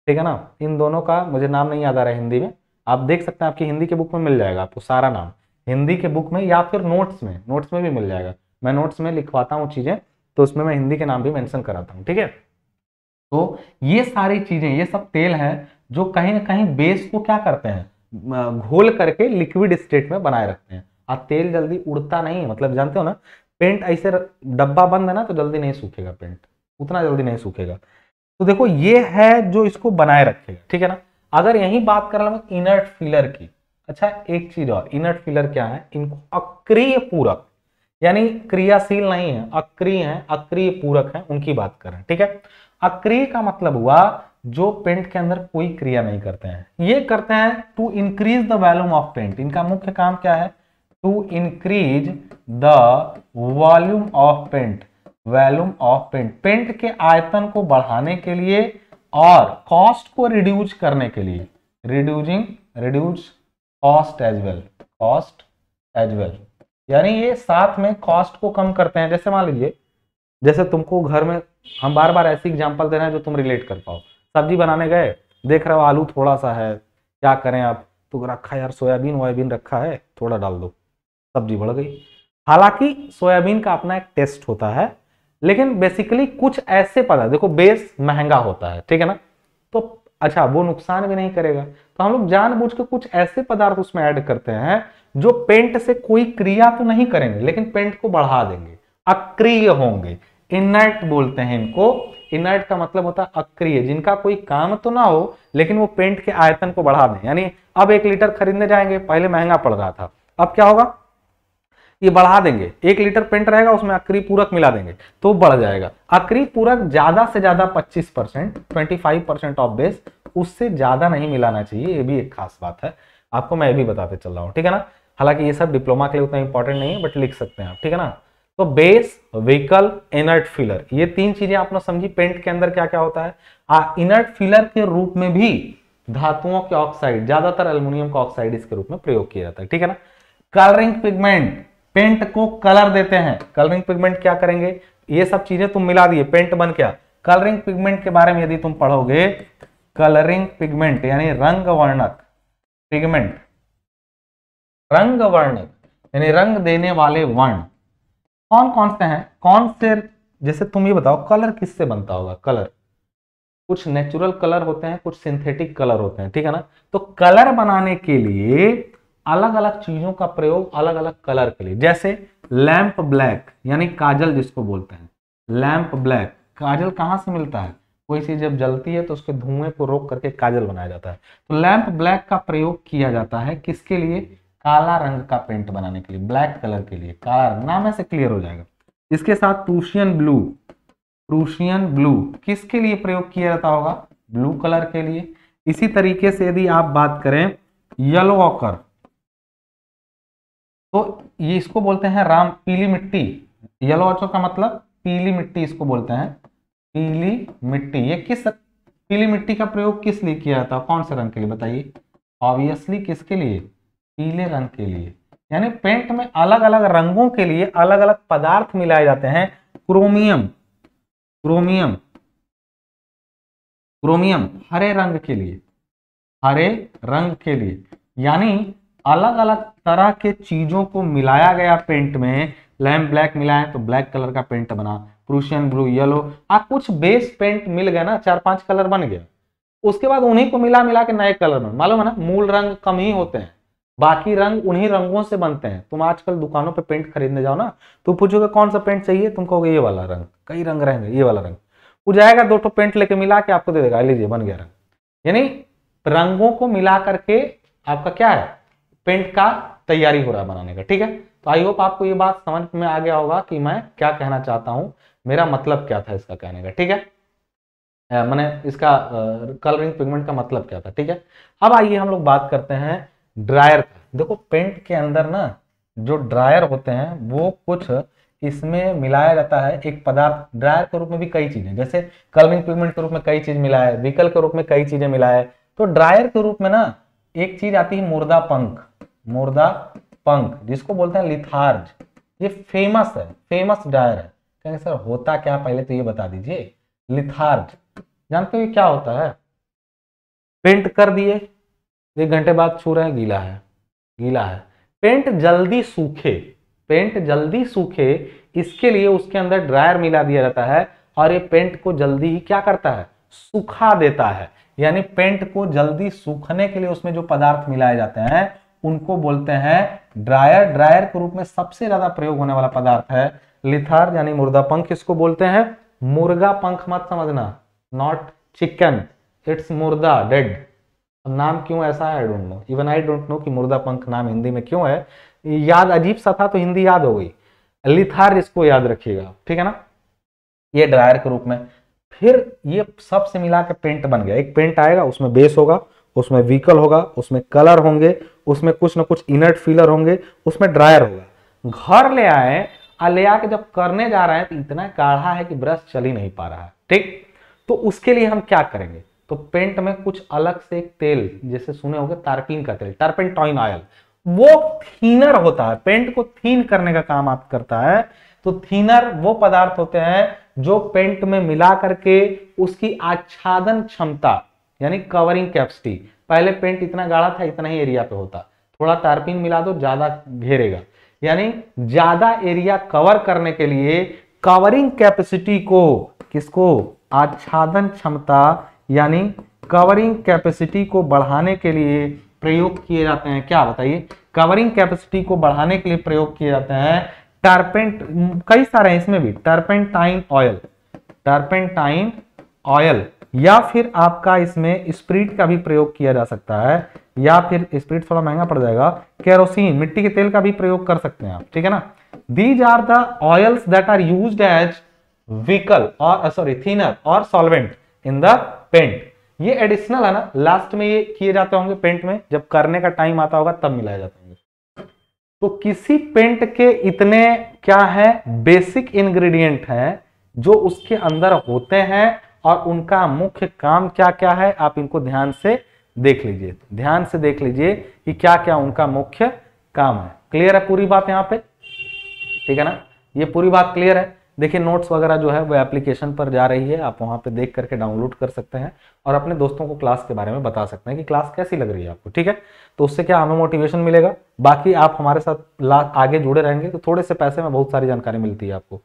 ठीक है ना इन दोनों का मुझे नाम नहीं याद आ रहा है हिंदी में आप देख सकते हैं आपकी हिंदी के बुक में मिल जाएगा आपको सारा नाम हिंदी के बुक में या फिर नोट्स में नोट्स में भी मिल जाएगा मैं नोट्स में लिखवाता हूँ चीज़ें तो उसमें मैं हिंदी के नाम भी मैंशन कराता हूँ ठीक है तो ये सारी चीज़ें ये सब तेल है जो कहीं ना कहीं बेस को क्या करते हैं घोल करके लिक्विड स्टेट में बनाए रखते हैं और तेल जल्दी उड़ता नहीं है मतलब जानते हो ना पेंट ऐसे डब्बा बंद है ना तो जल्दी नहीं सूखेगा पेंट उतना जल्दी नहीं सूखेगा तो देखो ये है जो इसको बनाए रखेगा ठीक है ना अगर यही बात कर रहा इनर्ट फिलर की अच्छा एक चीज और इनर्ट फिलर क्या है इनको अक्रिय पूरक यानी क्रियाशील नहीं है अक्रिय है अक्रिय पूरक है उनकी बात कर रहे हैं ठीक है अक्रिय का मतलब हुआ जो पेंट के अंदर कोई क्रिया नहीं करते हैं ये करते हैं to increase the volume of paint इनका मुख्य काम क्या है to increase the volume of paint volume of paint paint के आयतन को बढ़ाने के लिए और कॉस्ट को रिड्यूज करने के लिए reducing reduce cost as well cost as well यानी ये साथ में कॉस्ट को कम करते हैं जैसे मान लीजिए जैसे तुमको घर में हम बार बार ऐसी एग्जाम्पल दे रहे हैं जो तुम रिलेट कर पाओ सब्जी बनाने गए देख रहे हो आलू थोड़ा सा है क्या करें आप तो रखा यार सोयाबीन वोयाबीन रखा है थोड़ा डाल दो सब्जी बढ़ गई हालांकि सोयाबीन का अपना एक टेस्ट होता है लेकिन बेसिकली कुछ ऐसे पदार्थ देखो बेस महंगा होता है ठीक है ना तो अच्छा वो नुकसान भी नहीं करेगा तो हम लोग जानबूझ के कुछ ऐसे पदार्थ उसमें ऐड करते हैं जो पेंट से कोई क्रिया तो नहीं करेंगे लेकिन पेंट को बढ़ा देंगे अक्रिय होंगे इनर्ट बोलते हैं इनको इनर्ट का मतलब होता है अक्रिय जिनका कोई काम तो ना हो लेकिन वो पेंट के आयतन को बढ़ा दें यानी अब एक लीटर खरीदने जाएंगे पहले महंगा पड़ रहा था अब क्या होगा ये बढ़ा देंगे एक लीटर पेंट रहेगा उसमें अक्री पूरक मिला देंगे तो बढ़ जाएगा अक्री पूरक ज्यादा से ज्यादा पच्चीस percent twenty five percent of base उससे ज्यादा नहीं मिलाना चाहिए ये भी एक खास बात है आपको मैं भी बताते चल रहा हूँ ठीक है ना हालांकि ये सब डिप्लोमा के लिए उतना इंपॉर्टेंट नहीं है बट लिख सकते हैं आप ठीक है ना तो बेस व्हीकल इनर्ट फिलर ये तीन चीजें आपने समझी पेंट के अंदर क्या क्या होता है आ, इनर्ट फिलर के रूप में भी धातुओं के ऑक्साइड ज्यादातर एल्यूमिनियम का ऑक्साइड इसके रूप में प्रयोग किया जाता है ठीक है ना कलरिंग पिगमेंट पेंट को कलर देते हैं कलरिंग पिगमेंट क्या करेंगे ये सब चीजें तुम मिला दिए पेंट बन क्या कलरिंग पिगमेंट के बारे में यदि तुम पढ़ोगे कलरिंग पिगमेंट यानी रंग वर्णक पिगमेंट रंग वर्णक यानी रंग देने वाले वर्ण कौन कौन से हैं कौन से जैसे तुम ये बताओ कलर किससे बनता होगा कलर कुछ नेचुरल कलर होते हैं कुछ सिंथेटिक कलर होते हैं ठीक है ना तो कलर बनाने के लिए अलग अलग चीजों का प्रयोग अलग अलग कलर के लिए जैसे लैम्प ब्लैक यानी काजल जिसको बोलते हैं लैम्प ब्लैक काजल कहाँ से मिलता है कोई चीज जब जलती है तो उसके धुएं को रोक करके काजल बनाया जाता है तो लैंप ब्लैक का प्रयोग किया जाता है किसके लिए काला रंग का पेंट बनाने के लिए ब्लैक कलर के लिए काला रंग नाम ऐसे क्लियर हो जाएगा इसके साथ प्रूशियन ब्लू प्रूशियन ब्लू किसके लिए प्रयोग किया जाता होगा ब्लू कलर के लिए इसी तरीके से यदि आप बात करें येलो ऑकर तो ये इसको बोलते हैं राम पीली मिट्टी येलो ऑर्चर का मतलब पीली मिट्टी इसको बोलते हैं पीली मिट्टी ये किस पीली मिट्टी का प्रयोग किस लिए किया जाता है कौन से रंग के लिए बताइए ऑब्वियसली किसके लिए पीले रंग के लिए यानी पेंट में अलग अलग रंगों के लिए अलग अलग पदार्थ मिलाए जाते हैं क्रोमियम क्रोमियम क्रोमियम हरे रंग के लिए हरे रंग के लिए यानी अलग अलग तरह के चीजों को मिलाया गया पेंट में लैम ब्लैक मिलाए तो ब्लैक कलर का पेंट बना प्रूशियन ब्लू येलो आ कुछ बेस पेंट मिल गया ना चार पांच कलर बन गया उसके बाद उन्हीं को मिला मिला के नए कलर बन मालूम है ना मूल रंग कम ही होते हैं बाकी रंग उन्हीं रंगों से बनते हैं तुम आजकल दुकानों पे पेंट खरीदने जाओ ना तो पूछोगे कौन सा पेंट चाहिए तुम कहोगे ये वाला रंग कई रंग रहेंगे ये वाला रंग वो जाएगा दो टो पेंट लेके मिला के आपको दे देगा लीजिए बन गया रंग यानी रंगों को मिला करके आपका क्या है पेंट का तैयारी हो रहा है बनाने का ठीक है तो आई होप आपको ये बात समझ में आ गया होगा कि मैं क्या कहना चाहता हूँ मेरा मतलब क्या था इसका कहने का ठीक है मैंने इसका कलरिंग पिगमेंट का मतलब क्या था ठीक है अब आइए हम लोग बात करते हैं ड्रायर का देखो पेंट के अंदर ना जो ड्रायर होते हैं वो कुछ इसमें मिलाया जाता है एक पदार्थ ड्रायर के रूप में भी कई चीजें जैसे कलरिंग पिगमेंट के रूप में कई चीज मिला है व्हीकल के रूप में कई चीजें मिला है तो ड्रायर के रूप में ना एक चीज आती है मुर्दा पंख मुर्दा पंख जिसको बोलते हैं लिथार्ज ये फेमस है फेमस डायर है कहेंगे सर होता क्या पहले तो ये बता दीजिए लिथार्ज जानते हो ये क्या होता है पेंट कर दिए एक घंटे बाद छू रहे हैं गीला है गीला है पेंट जल्दी सूखे पेंट जल्दी सूखे इसके लिए उसके अंदर ड्रायर मिला दिया जाता है और ये पेंट को जल्दी ही क्या करता है सुखा देता है यानी पेंट को जल्दी सूखने के लिए उसमें जो पदार्थ मिलाए जाते हैं उनको बोलते हैं ड्रायर ड्रायर के रूप में सबसे ज्यादा प्रयोग होने वाला पदार्थ है लिथार यानी मुर्दा पंख इसको बोलते हैं मुर्गा पंख मत समझना नॉट चिकन इट्स मुर्दा डेड नाम क्यों ऐसा है I don't know even I don't know कि मुर्दा पंख नाम हिंदी में क्यों है याद अजीब सा था तो हिंदी याद हो गई लिथार इसको याद रखिएगा ठीक है ना ये ड्रायर के रूप में फिर ये सब से मिला के पेंट बन गया एक पेंट आएगा उसमें बेस होगा उसमें व्हीकल होगा उसमें कलर होंगे उसमें कुछ ना कुछ इनर्ट फिलर होंगे उसमें ड्रायर होगा घर ले आए और ले आके जब करने जा रहे हैं तो इतना काढ़ा है कि ब्रश चल ही नहीं पा रहा है ठीक तो उसके लिए हम क्या करेंगे तो पेंट में कुछ अलग से एक तेल जैसे सुने होंगे तारपीन का तेल टारपेंटॉइन ऑयल वो थीनर होता है पेंट को थीन करने का काम आप करता है तो थीनर वो पदार्थ होते हैं जो पेंट में मिला करके उसकी आच्छादन क्षमता यानी कवरिंग कैपेसिटी पहले पेंट इतना गाढ़ा था इतना ही एरिया पे होता थोड़ा टारपिन मिला दो ज्यादा घेरेगा यानी ज्यादा एरिया कवर करने के लिए कवरिंग कैपेसिटी को किसको आच्छादन क्षमता यानी कवरिंग कैपेसिटी को बढ़ाने के लिए प्रयोग किए जाते हैं क्या बताइए कवरिंग कैपेसिटी को बढ़ाने के लिए प्रयोग किए जाते हैं टारपेंट कई सारे हैं इसमें भी टर्पेंटाइन ऑयल टर्पेंटाइन ऑयल या फिर आपका इसमें स्प्रिट का भी प्रयोग किया जा सकता है या फिर स्प्रिट थोड़ा महंगा पड़ जाएगा केरोसिन मिट्टी के तेल का भी प्रयोग कर सकते हैं आप ठीक है ना these are the oils that are use as vehicle और सॉरी थीनर और सॉल्वेंट इन द पेंट ये एडिशनल है ना लास्ट में ये किए जाते होंगे पेंट में जब करने का टाइम आता होगा तब मिलाया जाता है तो किसी पेंट के इतने क्या है बेसिक इंग्रेडिएंट हैं जो उसके अंदर होते हैं और उनका मुख्य काम क्या क्या है आप इनको ध्यान से देख लीजिए ध्यान से देख लीजिए कि क्या क्या उनका मुख्य काम है क्लियर है पूरी बात यहां पे ठीक है ना ये पूरी बात क्लियर है देखिए नोट्स वगैरह जो है वो एप्लीकेशन पर जा रही है आप वहाँ पे देख करके डाउनलोड कर सकते हैं और अपने दोस्तों को क्लास के बारे में बता सकते हैं कि क्लास कैसी लग रही है आपको ठीक है तो उससे क्या हमें मोटिवेशन मिलेगा बाकी आप हमारे साथ आगे जुड़े रहेंगे तो थोड़े से पैसे में बहुत सारी जानकारी मिलती है आपको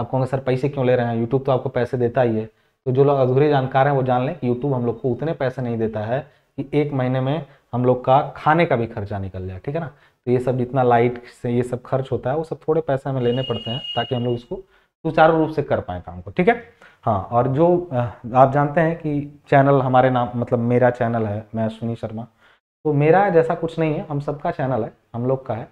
आप कहोगे सर पैसे क्यों ले रहे हैं यूट्यूब तो आपको पैसे देता ही है तो जो लोग अधूरे जानकार हैं वो जान लें कि यूट्यूब हम लोग को उतने पैसे नहीं देता है कि एक महीने में हम लोग का खाने का भी खर्चा निकल जाए ठीक है ना तो ये सब जितना लाइट से ये सब खर्च होता है वो सब थोड़े पैसे हमें लेने पड़ते हैं ताकि हम लोग उसको सुचारू रूप से कर पाए काम को ठीक है हाँ और जो आप जानते हैं कि चैनल हमारे नाम मतलब मेरा चैनल है मैं अश्विनी शर्मा तो मेरा जैसा कुछ नहीं है हम सबका चैनल है हम लोग का है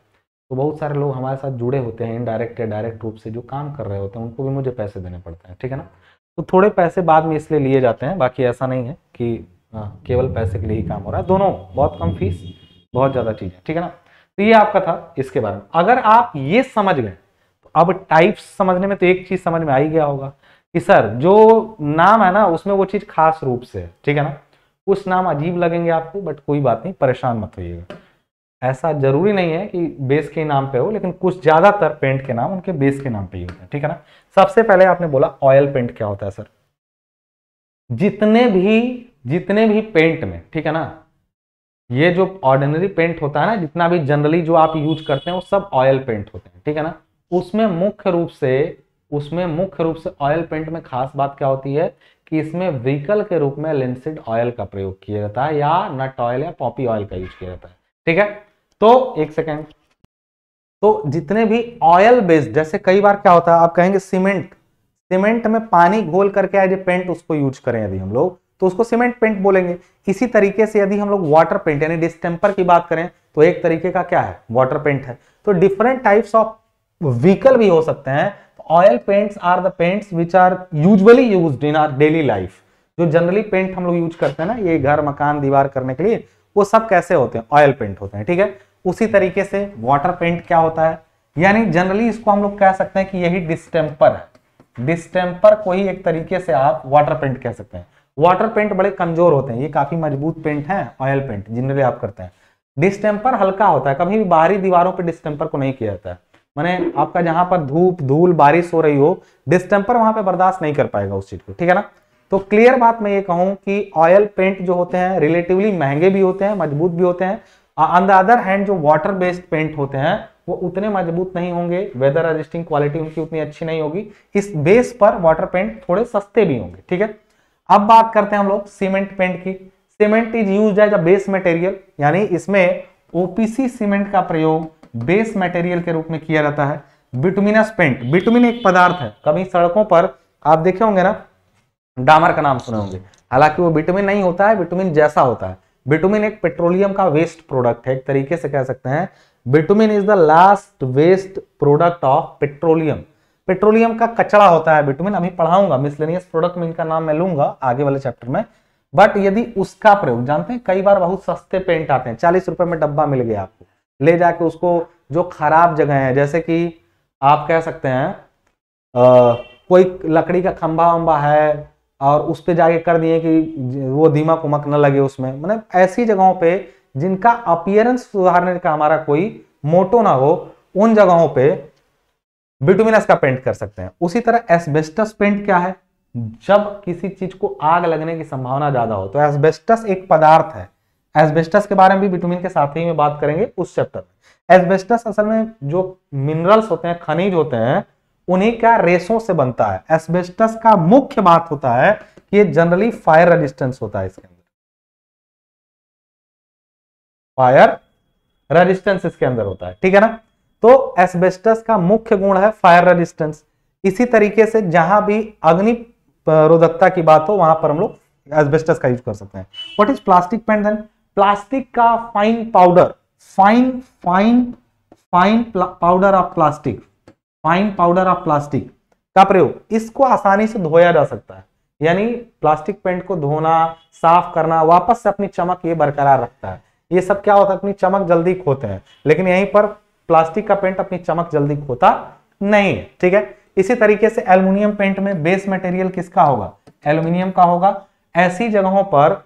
तो बहुत सारे लोग हमारे साथ जुड़े होते हैं इनडायरेक्ट या डायरेक्ट रूप से जो काम कर रहे होते हैं उनको भी मुझे पैसे देने पड़ते हैं ठीक है ना तो थोड़े पैसे बाद में इसलिए लिए जाते हैं बाकी ऐसा नहीं है कि आ, केवल पैसे के लिए ही काम हो रहा है दोनों बहुत कम फीस बहुत ज़्यादा चीज़ है ठीक है ना तो ये आपका था इसके बारे में अगर आप ये समझ गए अब टाइप्स समझने में तो एक चीज समझ में आ ही गया होगा कि सर जो नाम है ना उसमें वो चीज खास रूप से ठीक है ना कुछ नाम अजीब लगेंगे आपको बट कोई बात नहीं परेशान मत होइएगा ऐसा जरूरी नहीं है कि बेस के नाम पे हो लेकिन कुछ ज़्यादातर पेंट के नाम उनके बेस के नाम पे ही होते हैं ठीक है ना सबसे पहले आपने बोला ऑयल पेंट क्या होता है सर जितने भी जितने भी पेंट में ठीक है ना ये जो ऑर्डिनरी पेंट होता है ना जितना भी जनरली जो आप यूज करते हैं वो सब ऑयल पेंट होते हैं ठीक है ना उसमें मुख्य रूप से उसमें मुख्य रूप से ऑयल पेंट में खास बात क्या होती है कि इसमें व्हीकल के रूप में लिंसिड ऑयल का प्रयोग किया जाता है या नट ऑयल या पॉपी ऑयल का यूज किया जाता है ठीक है तो एक सेकेंड तो जितने भी ऑयल बेस्ड जैसे कई बार क्या होता है आप कहेंगे सीमेंट सीमेंट में पानी घोल करके आज पेंट उसको यूज करें यदि हम लोग तो उसको सीमेंट पेंट बोलेंगे इसी तरीके से यदि हम लोग वाटर पेंट यानी डिस्टेम्पर की बात करें तो एक तरीके का क्या है वाटर पेंट है तो डिफरेंट टाइप्स ऑफ व्हीकल भी हो सकते हैं oil paints are the paints which are usually use in our daily life जो जनरली पेंट हम लोग यूज करते हैं ना ये घर मकान दीवार करने के लिए वो सब कैसे होते हैं ऑयल पेंट होते हैं ठीक है उसी तरीके से वाटर पेंट क्या होता है यानी जनरली इसको हम लोग कह सकते हैं कि यही डिस्टेम्पर है डिस्टेम्पर को ही एक तरीके से आप वाटर पेंट कह सकते हैं वाटर पेंट बड़े कमजोर होते हैं ये काफी मजबूत पेंट है ऑयल पेंट जनरली आप करते हैं डिस्टेम्पर हल्का होता है कभी भी बाहरी दीवारों पर डिस्टेम्पर को नहीं किया जाता है मैंने आपका जहां पर धूप धूल बारिश हो रही हो डिस्टेम्पर वहां पे बर्दाश्त नहीं कर पाएगा उस चीज को ठीक है ना तो क्लियर बात मैं ये कहूं कि ऑयल पेंट जो होते हैं रिलेटिवली महंगे भी होते हैं मजबूत भी होते हैं ऑन द अदर हैंड जो वाटर बेस्ड पेंट होते हैं वो उतने मजबूत नहीं होंगे वेदर रजिस्टिंग क्वालिटी उनकी उतनी अच्छी नहीं होगी इस बेस पर वाटर पेंट थोड़े सस्ते भी होंगे ठीक है अब बात करते हैं हम लोग सीमेंट पेंट की cement is use as a base material यानी इसमें ओपीसी सीमेंट का प्रयोग बेस मटेरियल के रूप में किया जाता है बिटुमिनस पेंट बिटुमिन एक पदार्थ है कभी सड़कों पर आप देखे होंगे ना डामर का नाम सुने होंगे हालांकि वो बिटुमिन नहीं होता है बिटुमिन जैसा होता है बिटुमिन एक पेट्रोलियम का वेस्ट प्रोडक्ट है एक तरीके से कह सकते हैं bitumen is the last waste product of petroleum petroleum का कचरा होता है बिटुमिन अभी पढ़ाऊंगा मिसलेनियस प्रोडक्ट में इनका नाम मैं लूंगा आगे वाले चैप्टर में बट यदि उसका प्रयोग जानते हैं कई बार बहुत सस्ते पेंट आते हैं चालीस रुपए में डब्बा मिल गया आपको ले जाके उसको जो खराब जगह है जैसे कि आप कह सकते हैं आ, कोई लकड़ी का खंभा वंबा है और उस पर जाके कर दिए कि वो दीमक उमक न लगे उसमें मतलब ऐसी जगहों पे जिनका अपियरेंस सुधारने का हमारा कोई मोटो ना हो उन जगहों पे बिटुमिनस का पेंट कर सकते हैं उसी तरह एसबेस्टस पेंट क्या है जब किसी चीज को आग लगने की संभावना ज्यादा हो तो एसबेस्टस एक पदार्थ है एसबेस्टस के बारे में भी विटामिन के साथ ही में बात करेंगे उस चैप्टर में एसबेस्टस असल में जो मिनरल्स होते हैं खनिज होते हैं उन्हीं का रेशों से बनता है एसबेस्टस का मुख्य बात होता है कि ये जनरली फायर रेजिस्टेंस होता है इसके अंदर फायर रेजिस्टेंस इसके अंदर होता है ठीक है ना तो एसबेस्टस का मुख्य गुण है फायर रेजिस्टेंस इसी तरीके से जहां भी अग्नि रोधकता की बात हो वहां पर हम लोग एसबेस्टस का यूज कर सकते हैं what is plastic paint then plastic का fine powder fine fine fine powder of plastic fine powder of plastic का प्रयोग इसको आसानी से धोया जा सकता है यानी प्लास्टिक पेंट को धोना साफ करना वापस से अपनी चमक ये बरकरार रखता है ये सब क्या होता है अपनी चमक जल्दी खोते हैं लेकिन यहीं पर प्लास्टिक का पेंट अपनी चमक जल्दी खोता नहीं है ठीक है इसी तरीके से एल्यूमिनियम पेंट में बेस मटेरियल किसका होगा एल्यूमिनियम का होगा ऐसी जगहों पर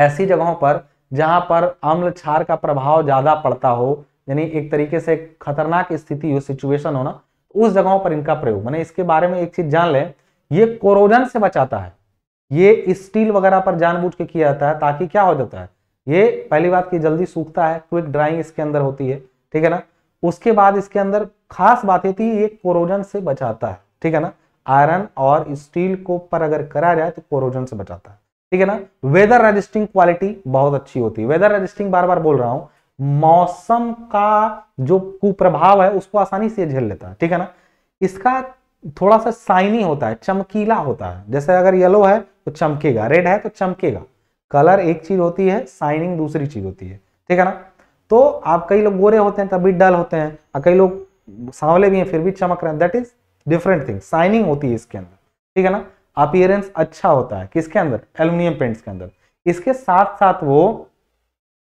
ऐसी जगहों पर जहां पर अम्ल छार का प्रभाव ज़्यादा पड़ता हो यानी एक तरीके से खतरनाक स्थिति हो सिचुएशन हो ना तो उस जगहों पर इनका प्रयोग मैंने इसके बारे में एक चीज़ जान लें ये कोरोजन से बचाता है ये स्टील वगैरह पर जानबूझ के किया जाता है ताकि क्या हो जाता है ये पहली बात की जल्दी सूखता है क्विक ड्राइंग इसके अंदर होती है ठीक है ना उसके बाद इसके अंदर खास बात ये थी ये कोरोजन से बचाता है ठीक है ना आयरन और स्टील को पर अगर करा जाए तो कोरोजन से बचाता है ठीक है ना वेदर रजिस्टिंग क्वालिटी बहुत अच्छी होती है वेदर रजिस्टिंग बार बार बोल रहा हूं मौसम का जो कुप्रभाव है उसको आसानी से झेल लेता है ठीक है ना इसका थोड़ा सा साइनी होता है चमकीला होता है जैसे अगर येलो है तो चमकेगा रेड है तो चमकेगा कलर एक चीज होती है साइनिंग दूसरी चीज होती है ठीक है ना तो आप कई लोग गोरे होते हैं तभी डल होते हैं और कई लोग सांवले भी हैं फिर भी चमक रहे हैं that is different thing shining होती है इसके अंदर ठीक है ना अपियरेंस अच्छा होता है किसके अंदर एल्यूमिनियम पेंट्स के अंदर इसके साथ साथ वो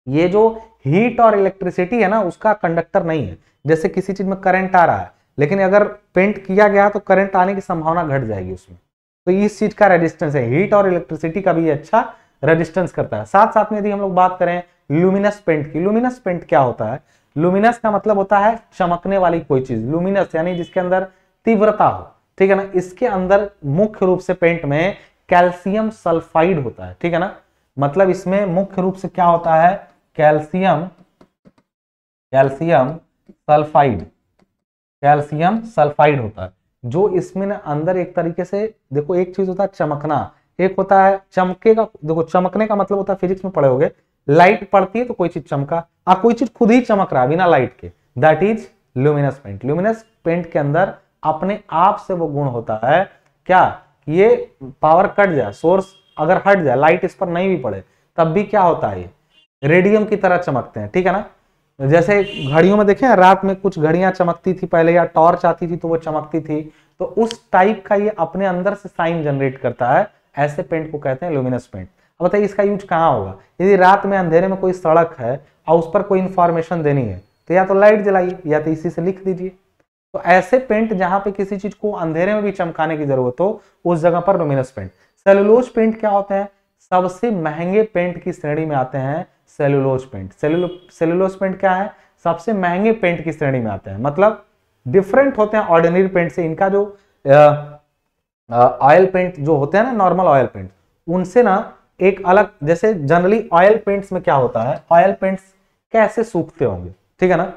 ये जो हीट और इलेक्ट्रिसिटी है ना उसका कंडक्टर नहीं है जैसे किसी चीज में करंट आ रहा है लेकिन अगर पेंट किया गया तो करंट आने की संभावना घट जाएगी उसमें तो इस चीज का रेजिस्टेंस है हीट और इलेक्ट्रिसिटी का भी अच्छा रेजिस्टेंस करता है साथ साथ में यदि हम लोग बात करें लुमिनस पेंट की लुमिनस पेंट क्या होता है लुमिनस का मतलब होता है चमकने वाली कोई चीज लुमिनस यानी जिसके अंदर तीव्रता हो ठीक है ना इसके अंदर मुख्य रूप से पेंट में कैल्शियम सल्फाइड होता है ठीक है ना मतलब इसमें मुख्य रूप से क्या होता है calcium calcium sulphide calcium sulphide होता है जो इसमें ना अंदर एक तरीके से देखो एक चीज होता है चमकना एक होता है चमके का देखो चमकने का मतलब होता है फिजिक्स में पढ़े होगे लाइट पड़ती है तो कोई चीज चमका आ कोई चीज खुद ही चमक रहा है बिना लाइट के that is luminous paint luminous paint के अंदर अपने आप से वो गुण होता है क्या ये पावर कट जाए सोर्स अगर हट जाए लाइट इस पर नहीं भी पड़े तब भी क्या होता है ये रेडियम की तरह चमकते हैं ठीक है ना जैसे घड़ियों में देखें रात में कुछ घड़ियां चमकती थी पहले या टॉर्च आती थी तो वो चमकती थी तो उस टाइप का ये अपने अंदर से साइन जनरेट करता है ऐसे पेंट को कहते हैं ल्यूमिनस पेंट अब बताइए इसका यूज कहाँ होगा यदि रात में अंधेरे में कोई सड़क है और उस पर कोई इंफॉर्मेशन देनी है तो या तो लाइट जलाइए या तो इसी से लिख दीजिए तो ऐसे पेंट जहां पे किसी चीज को अंधेरे में भी चमकाने की जरूरत हो उस जगह पर लुमिनस पेंट सेलुलोज पेंट क्या होते हैं सबसे महंगे पेंट की श्रेणी में आते हैं सेलुलोज पेंट सेलुलोज पेंट क्या है सबसे महंगे पेंट की श्रेणी में आते हैं मतलब डिफरेंट होते हैं ऑर्डिनरी पेंट से इनका जो ऑयल पेंट जो होते हैं ना नॉर्मल ऑयल पेंट उनसे ना एक अलग जैसे जनरली ऑयल पेंट्स में क्या होता है ऑयल पेंट्स कैसे सूखते होंगे ठीक है ना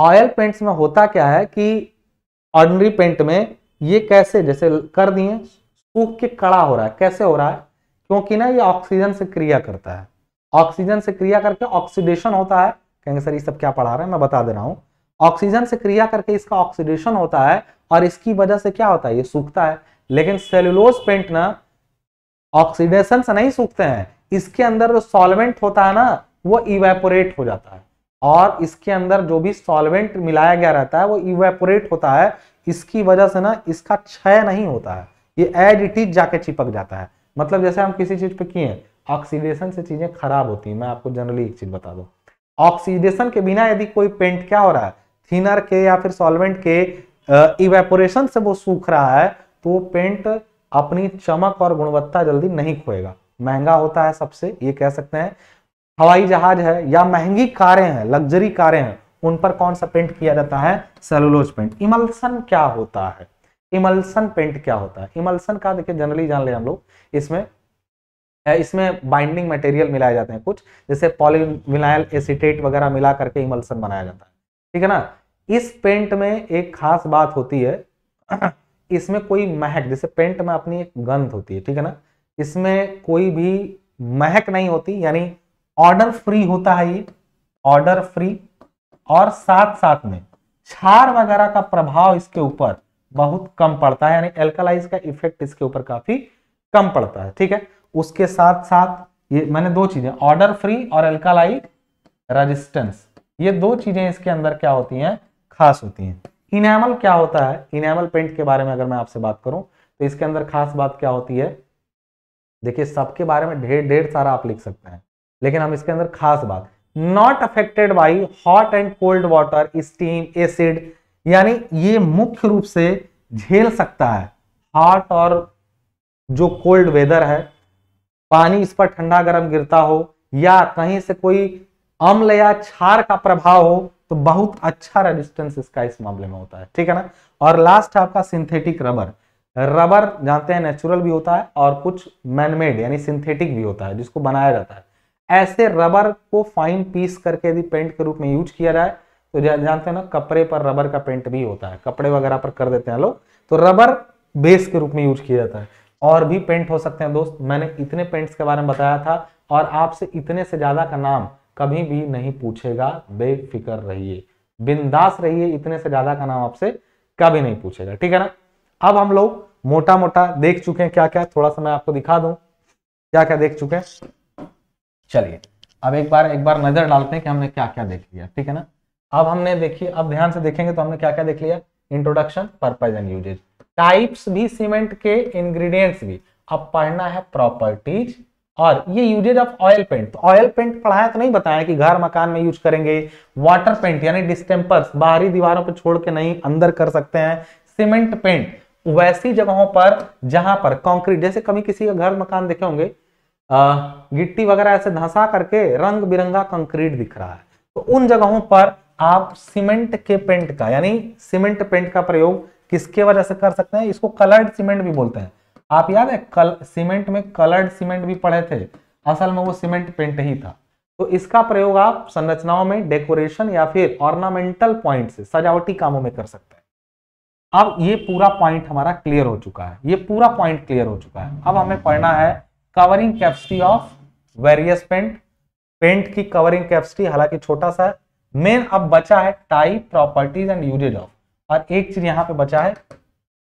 ऑयल पेंट्स में होता क्या है कि ऑर्डनरी पेंट में ये कैसे जैसे कर दिए सूख के कड़ा हो रहा है कैसे हो रहा है क्योंकि ना ये ऑक्सीजन से क्रिया करता है ऑक्सीजन से क्रिया करके ऑक्सीडेशन होता है कहेंगे सर ये सब क्या पढ़ा रहे हैं मैं बता दे रहा हूँ ऑक्सीजन से क्रिया करके इसका ऑक्सीडेशन होता है और इसकी वजह से क्या होता है ये सूखता है लेकिन सेलुलोज पेंट ना ऑक्सीडेशन से नहीं सूखते हैं इसके अंदर जो सॉल्वेंट होता है ना वो इवेपोरेट हो जाता है और इसके अंदर जो भी सॉल्वेंट मिलाया गया रहता है वो इवेपोरेट होता है इसकी वजह से ना इसका क्षय नहीं होता है ये एड इट इज जाके चिपक जाता है मतलब जैसे हम किसी चीज पे किए ऑक्सीडेशन से चीजें खराब होती हैं मैं आपको जनरली एक चीज बता दू ऑक्सीडेशन के बिना यदि कोई पेंट क्या हो रहा है थिनर के या फिर सॉल्वेंट के इवेपोरेशन से वो सूख रहा है तो वो पेंट अपनी चमक और गुणवत्ता जल्दी नहीं खोएगा महंगा होता है सबसे ये कह सकते हैं हवाई जहाज है या महंगी कारें हैं लग्जरी कारें हैं उन पर कौन सा पेंट किया जाता है सेलुलोज पेंट इमल्सन क्या होता है इमल्सन पेंट क्या होता है इमल्सन का देखिए जनरली जान ले हम लोग इसमें इसमें बाइंडिंग मटेरियल मिलाए जाते हैं कुछ जैसे पॉलीविनाइल एसिटेट वगैरह मिला करके इमल्सन बनाया जाता है ठीक है ना इस पेंट में एक खास बात होती है इसमें कोई महक जैसे पेंट में अपनी एक गंध होती है ठीक है ना इसमें कोई भी महक नहीं होती यानी ऑर्डर फ्री होता है ये ऑर्डर फ्री और साथ साथ में छार वगैरह का प्रभाव इसके ऊपर बहुत कम पड़ता है यानी एल्कलाइज का इफेक्ट इसके ऊपर काफी कम पड़ता है ठीक है उसके साथ साथ ये मैंने दो चीजें ऑर्डर फ्री और एल्कालाई रेजिस्टेंस ये दो चीजें इसके अंदर क्या होती हैं खास होती हैं इनेमल क्या होता है इनेमल पेंट के बारे में अगर मैं आपसे बात करूं तो इसके अंदर खास बात क्या होती है देखिए सबके बारे में ढेर ढेर सारा आप लिख सकते हैं लेकिन हम इसके अंदर खास बात not affected by hot and cold water steam acid यानी ये मुख्य रूप से झेल सकता है हॉट और जो कोल्ड वेदर है पानी इस पर ठंडा गर्म गिरता हो या कहीं से कोई अम्ल या छार का प्रभाव हो तो बहुत अच्छा रेजिस्टेंस इसका इस मामले में होता है ठीक है ना और लास्ट आपका सिंथेटिक रबर रबर जानते हैं नेचुरल भी होता है और कुछ मैनमेड यानी सिंथेटिक भी होता है जिसको बनाया जाता है ऐसे रबर को फाइन पीस करके यदि पेंट के रूप में यूज किया जाए तो जा, जानते हैं ना कपड़े पर रबर का पेंट भी होता है कपड़े वगैरह पर कर देते हैं लोग तो रबर बेस के रूप में यूज किया जाता है और भी पेंट हो सकते हैं दोस्त मैंने इतने पेंट्स के बारे में बताया था और आपसे इतने से ज्यादा का नाम कभी भी नहीं पूछेगा बेफिक्र रहिए बिंदास रहिए इतने से ज्यादा का नाम आपसे कभी नहीं पूछेगा ठीक है ना अब हम लोग मोटा मोटा देख चुके हैं क्या क्या थोड़ा सा मैं आपको दिखा दूं क्या क्या देख चुके हैं चलिए अब एक बार एक बार नजर डालते हैं कि हमने क्या क्या देख लिया ठीक है ना अब हमने देखिए अब ध्यान से देखेंगे तो हमने क्या क्या देख लिया introduction purpose and usages types भी सीमेंट के इंग्रेडिएंट्स भी अब पढ़ना है प्रॉपर्टीज और ये यूजेज ऑफ ऑयल पेंट तो ऑयल पेंट पढ़ाया तो नहीं बताया कि घर मकान में यूज करेंगे वाटर पेंट यानी डिस्टेम्पर्स बाहरी दीवारों पर छोड़ के नहीं अंदर कर सकते हैं सीमेंट पेंट वैसी जगहों पर जहां पर कंक्रीट जैसे कभी किसी का घर मकान देखे होंगे गिट्टी वगैरह ऐसे धंसा करके रंग बिरंगा कंक्रीट दिख रहा है तो उन जगहों पर आप सीमेंट के पेंट का यानी सीमेंट पेंट का प्रयोग किसके वजह से कर सकते हैं इसको कलर्ड सीमेंट भी बोलते हैं आप याद है कल सीमेंट में कलर्ड सीमेंट भी पड़े थे असल में वो सीमेंट पेंट ही था तो इसका प्रयोग आप संरचनाओं में डेकोरेशन या फिर ऑर्नामेंटल पॉइंट से सजावटी कामों में कर सकते हैं अब ये पूरा पॉइंट हमारा क्लियर हो चुका है ये पूरा पॉइंट क्लियर हो चुका है अब हमें पढ़ना है covering capacity of various paint paint की कवरिंग कैपेसिटी हालांकि छोटा सा है मेन अब बचा है type properties and usages of और एक चीज यहां पे बचा है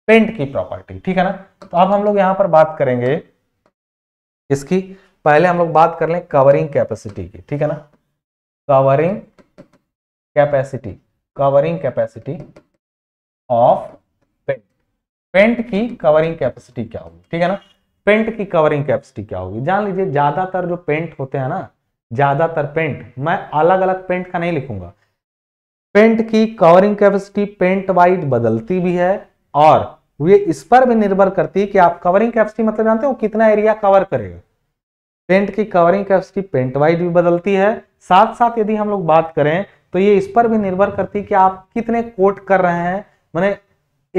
पेंट की प्रॉपर्टी ठीक है ना तो अब हम लोग यहां पर बात करेंगे इसकी पहले हम लोग बात कर लें कवरिंग कैपेसिटी की ठीक है ना covering capacity covering capacity of paint paint की कवरिंग कैपेसिटी क्या होगी ठीक है ना पेंट की कवरिंग कैपेसिटी क्या होगी जान लीजिए ज्यादातर जो पेंट होते हैं ना ज्यादातर पेंट मैं अलग अलग पेंट का नहीं लिखूंगा पेंट की कवरिंग कैपेसिटी पेंट वाइज बदलती भी है और ये इस पर भी निर्भर करती है कि आप कवरिंग कैपेसिटी मतलब जानते हो कितना एरिया कवर करेगा पेंट की कवरिंग कैपेसिटी पेंट वाइज भी बदलती है साथ साथ यदि हम लोग बात करें तो ये इस पर भी निर्भर करती है कि आप कितने कोट कर रहे हैं मैंने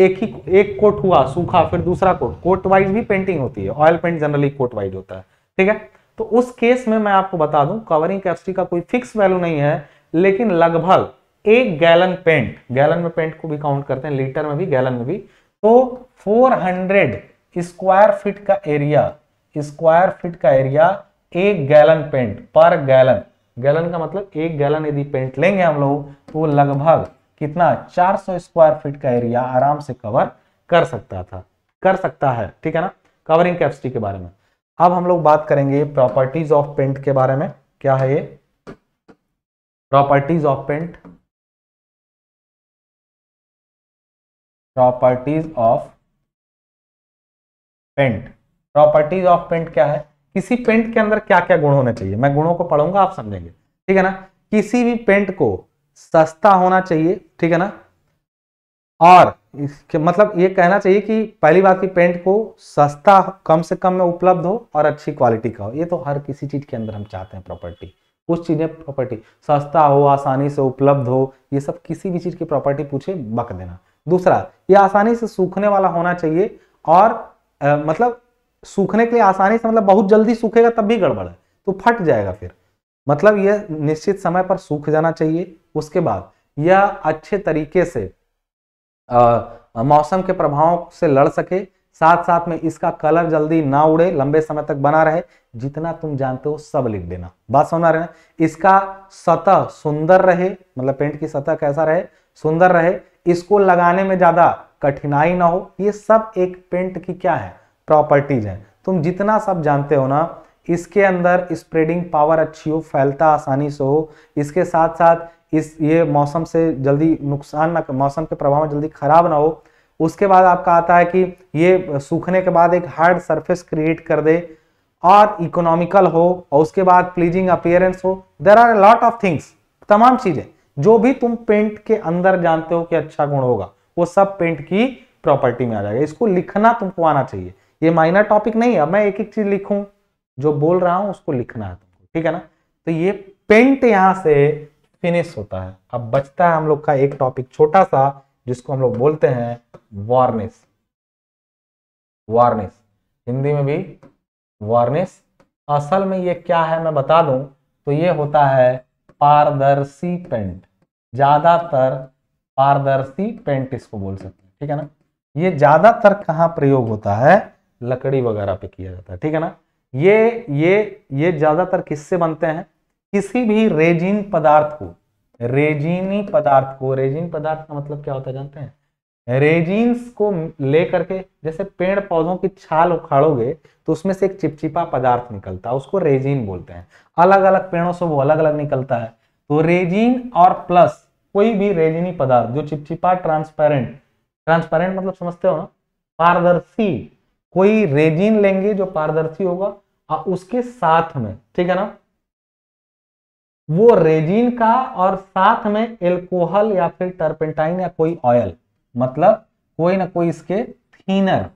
एक ही एक कोट हुआ सूखा फिर दूसरा कोट कोट वाइज भी पेंटिंग होती है oil paint generally coat wise होता है ठीक है तो उस केस में मैं आपको बता दूं कवरिंग कैपेसिटी का कोई फिक्स वैल्यू नहीं है लेकिन लगभग एक गैलन पेंट गैलन में पेंट को भी काउंट करते हैं लीटर में भी गैलन में भी तो 400 स्क्वायर फीट का एरिया स्क्वायर फीट का एरिया एक गैलन पेंट पर गैलन गैलन का मतलब एक गैलन यदि पेंट लेंगे हम लोग तो लगभग कितना 400 स्क्वायर फीट का एरिया आराम से कवर कर सकता था कर सकता है ठीक है ना कवरिंग कैपेसिटी के बारे में अब हम लोग बात करेंगे प्रॉपर्टीज ऑफ पेंट के बारे में क्या है ये properties of paint properties of paint properties of paint क्या है किसी पेंट के अंदर क्या क्या गुण होने चाहिए मैं गुणों को पढ़ूंगा आप समझेंगे ठीक है ना किसी भी पेंट को सस्ता होना चाहिए ठीक है ना और इसके मतलब ये कहना चाहिए कि पहली बात की पेंट को सस्ता कम से कम में उपलब्ध हो और अच्छी क्वालिटी का हो ये तो हर किसी चीज़ के अंदर हम चाहते हैं प्रॉपर्टी कुछ चीज़ें प्रॉपर्टी सस्ता हो आसानी से उपलब्ध हो ये सब किसी भी चीज़ की प्रॉपर्टी पूछे बक देना दूसरा ये आसानी से सूखने वाला होना चाहिए और आ, मतलब सूखने के लिए आसानी से मतलब बहुत जल्दी सूखेगा तब भी गड़बड़ है तो फट जाएगा फिर मतलब ये निश्चित समय पर सूख जाना चाहिए उसके बाद यह अच्छे तरीके से मौसम के प्रभावों से लड़ सके साथ साथ में इसका कलर जल्दी ना उड़े लंबे समय तक बना रहे जितना तुम जानते हो सब लिख देना बात समझ रहे ना इसका सतह सुंदर रहे मतलब पेंट की सतह कैसा रहे सुंदर रहे इसको लगाने में ज्यादा कठिनाई ना हो ये सब एक पेंट की क्या है प्रॉपर्टीज है तुम जितना सब जानते हो ना इसके अंदर स्प्रेडिंग पावर अच्छी हो फैलता आसानी से हो इसके साथ साथ इस ये मौसम से जल्दी नुकसान ना मौसम के प्रभाव में जल्दी खराब ना हो उसके बाद आपका आता है कि ये सूखने के बाद एक हार्ड सरफेस क्रिएट कर दे और इकोनॉमिकल हो और उसके बाद प्लीजिंग अपियरेंस हो there are lot of things तमाम चीजें जो भी तुम पेंट के अंदर जानते हो कि अच्छा गुण होगा वो सब पेंट की प्रॉपर्टी में आ जाएगा इसको लिखना तुमको आना चाहिए ये माइनर टॉपिक नहीं है मैं एक एक चीज लिखूं जो बोल रहा हूं उसको लिखना है तुमको ठीक है ना तो ये पेंट यहां से फिनिश होता है अब बचता है हम लोग का एक टॉपिक छोटा सा जिसको हम लोग बोलते हैं वार्निस वार्निस हिंदी में भी वार्निस असल में ये क्या है मैं बता दूं तो ये होता है पारदर्शी पेंट ज्यादातर पारदर्शी पेंट इसको बोल सकते हैं ठीक है ना ये ज्यादातर कहाँ प्रयोग होता है लकड़ी वगैरह पे किया जाता है ठीक है ना ये ये ये ज्यादातर किससे बनते हैं किसी भी रेजिन पदार्थ को रेजिनी पदार्थ को रेजिन पदार्थ का मतलब क्या होता है जानते हैं रेजिन्स को लेकर के जैसे पेड़ पौधों की छाल उखाड़ोगे तो उसमें से एक चिपचिपा पदार्थ निकलता है उसको रेजिन बोलते हैं अलग अलग पेड़ों से वो अलग अलग निकलता है तो रेजिन और प्लस कोई भी रेजिनी पदार्थ जो चिपचिपा ट्रांसपेरेंट ट्रांसपेरेंट मतलब समझते हो ना पारदर्शी कोई रेजिन लेंगे जो पारदर्शी होगा और उसके साथ में ठीक है ना वो रेजिन का और साथ में एल्कोहल या फिर टर्पेंटाइन या कोई ऑयल मतलब कोई ना कोई इसके थीनर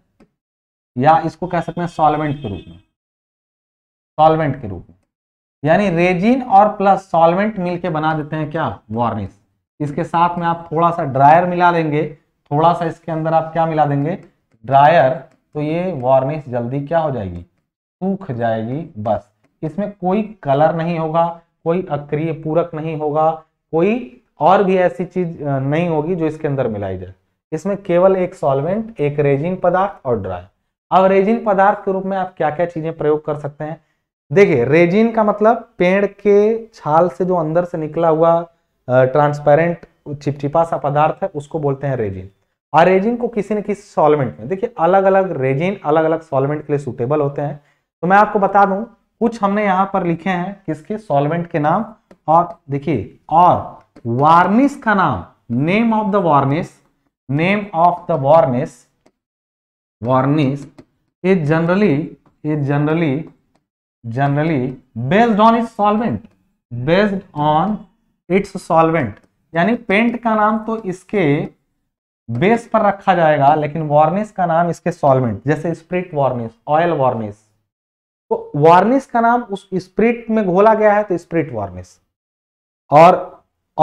या इसको कह सकते हैं सॉल्वेंट के रूप में सॉल्वेंट के रूप में यानी रेजिन और प्लस सॉल्वेंट मिलके बना देते हैं क्या वार्निश इसके साथ में आप थोड़ा सा ड्रायर मिला देंगे थोड़ा सा इसके अंदर आप क्या मिला देंगे ड्रायर तो ये वार्निश जल्दी क्या हो जाएगी सूख जाएगी बस इसमें कोई कलर नहीं होगा कोई अक्रिय पूरक नहीं होगा कोई और भी ऐसी चीज नहीं होगी जो इसके अंदर मिलाई जाए इसमें केवल एक सॉल्वेंट एक रेजिन पदार्थ और ड्राई अब रेजिन पदार्थ के रूप में आप क्या क्या चीजें प्रयोग कर सकते हैं देखिए रेजिन का मतलब पेड़ के छाल से जो अंदर से निकला हुआ ट्रांसपेरेंट चिपचिपा सा पदार्थ है उसको बोलते हैं रेजिन और रेजिन को किसी न किसी सॉल्वेंट में देखिए अलग अलग रेजिन अलग अलग सॉल्वेंट के लिए सुटेबल होते हैं तो मैं आपको बता दूं कुछ हमने यहां पर लिखे हैं किसके सॉल्वेंट के नाम और देखिए और वार्निस का नाम name of the varnish name of the varnish varnish is generally is generally generally based on its solvent based on its solvent यानी पेंट का नाम तो इसके बेस पर रखा जाएगा लेकिन वार्निस का नाम इसके सॉल्वेंट जैसे स्प्रिट वार्निस ऑयल वार्निस तो वार्निश का नाम उस स्प्रिट में घोला गया है तो स्प्रिट वार्निश और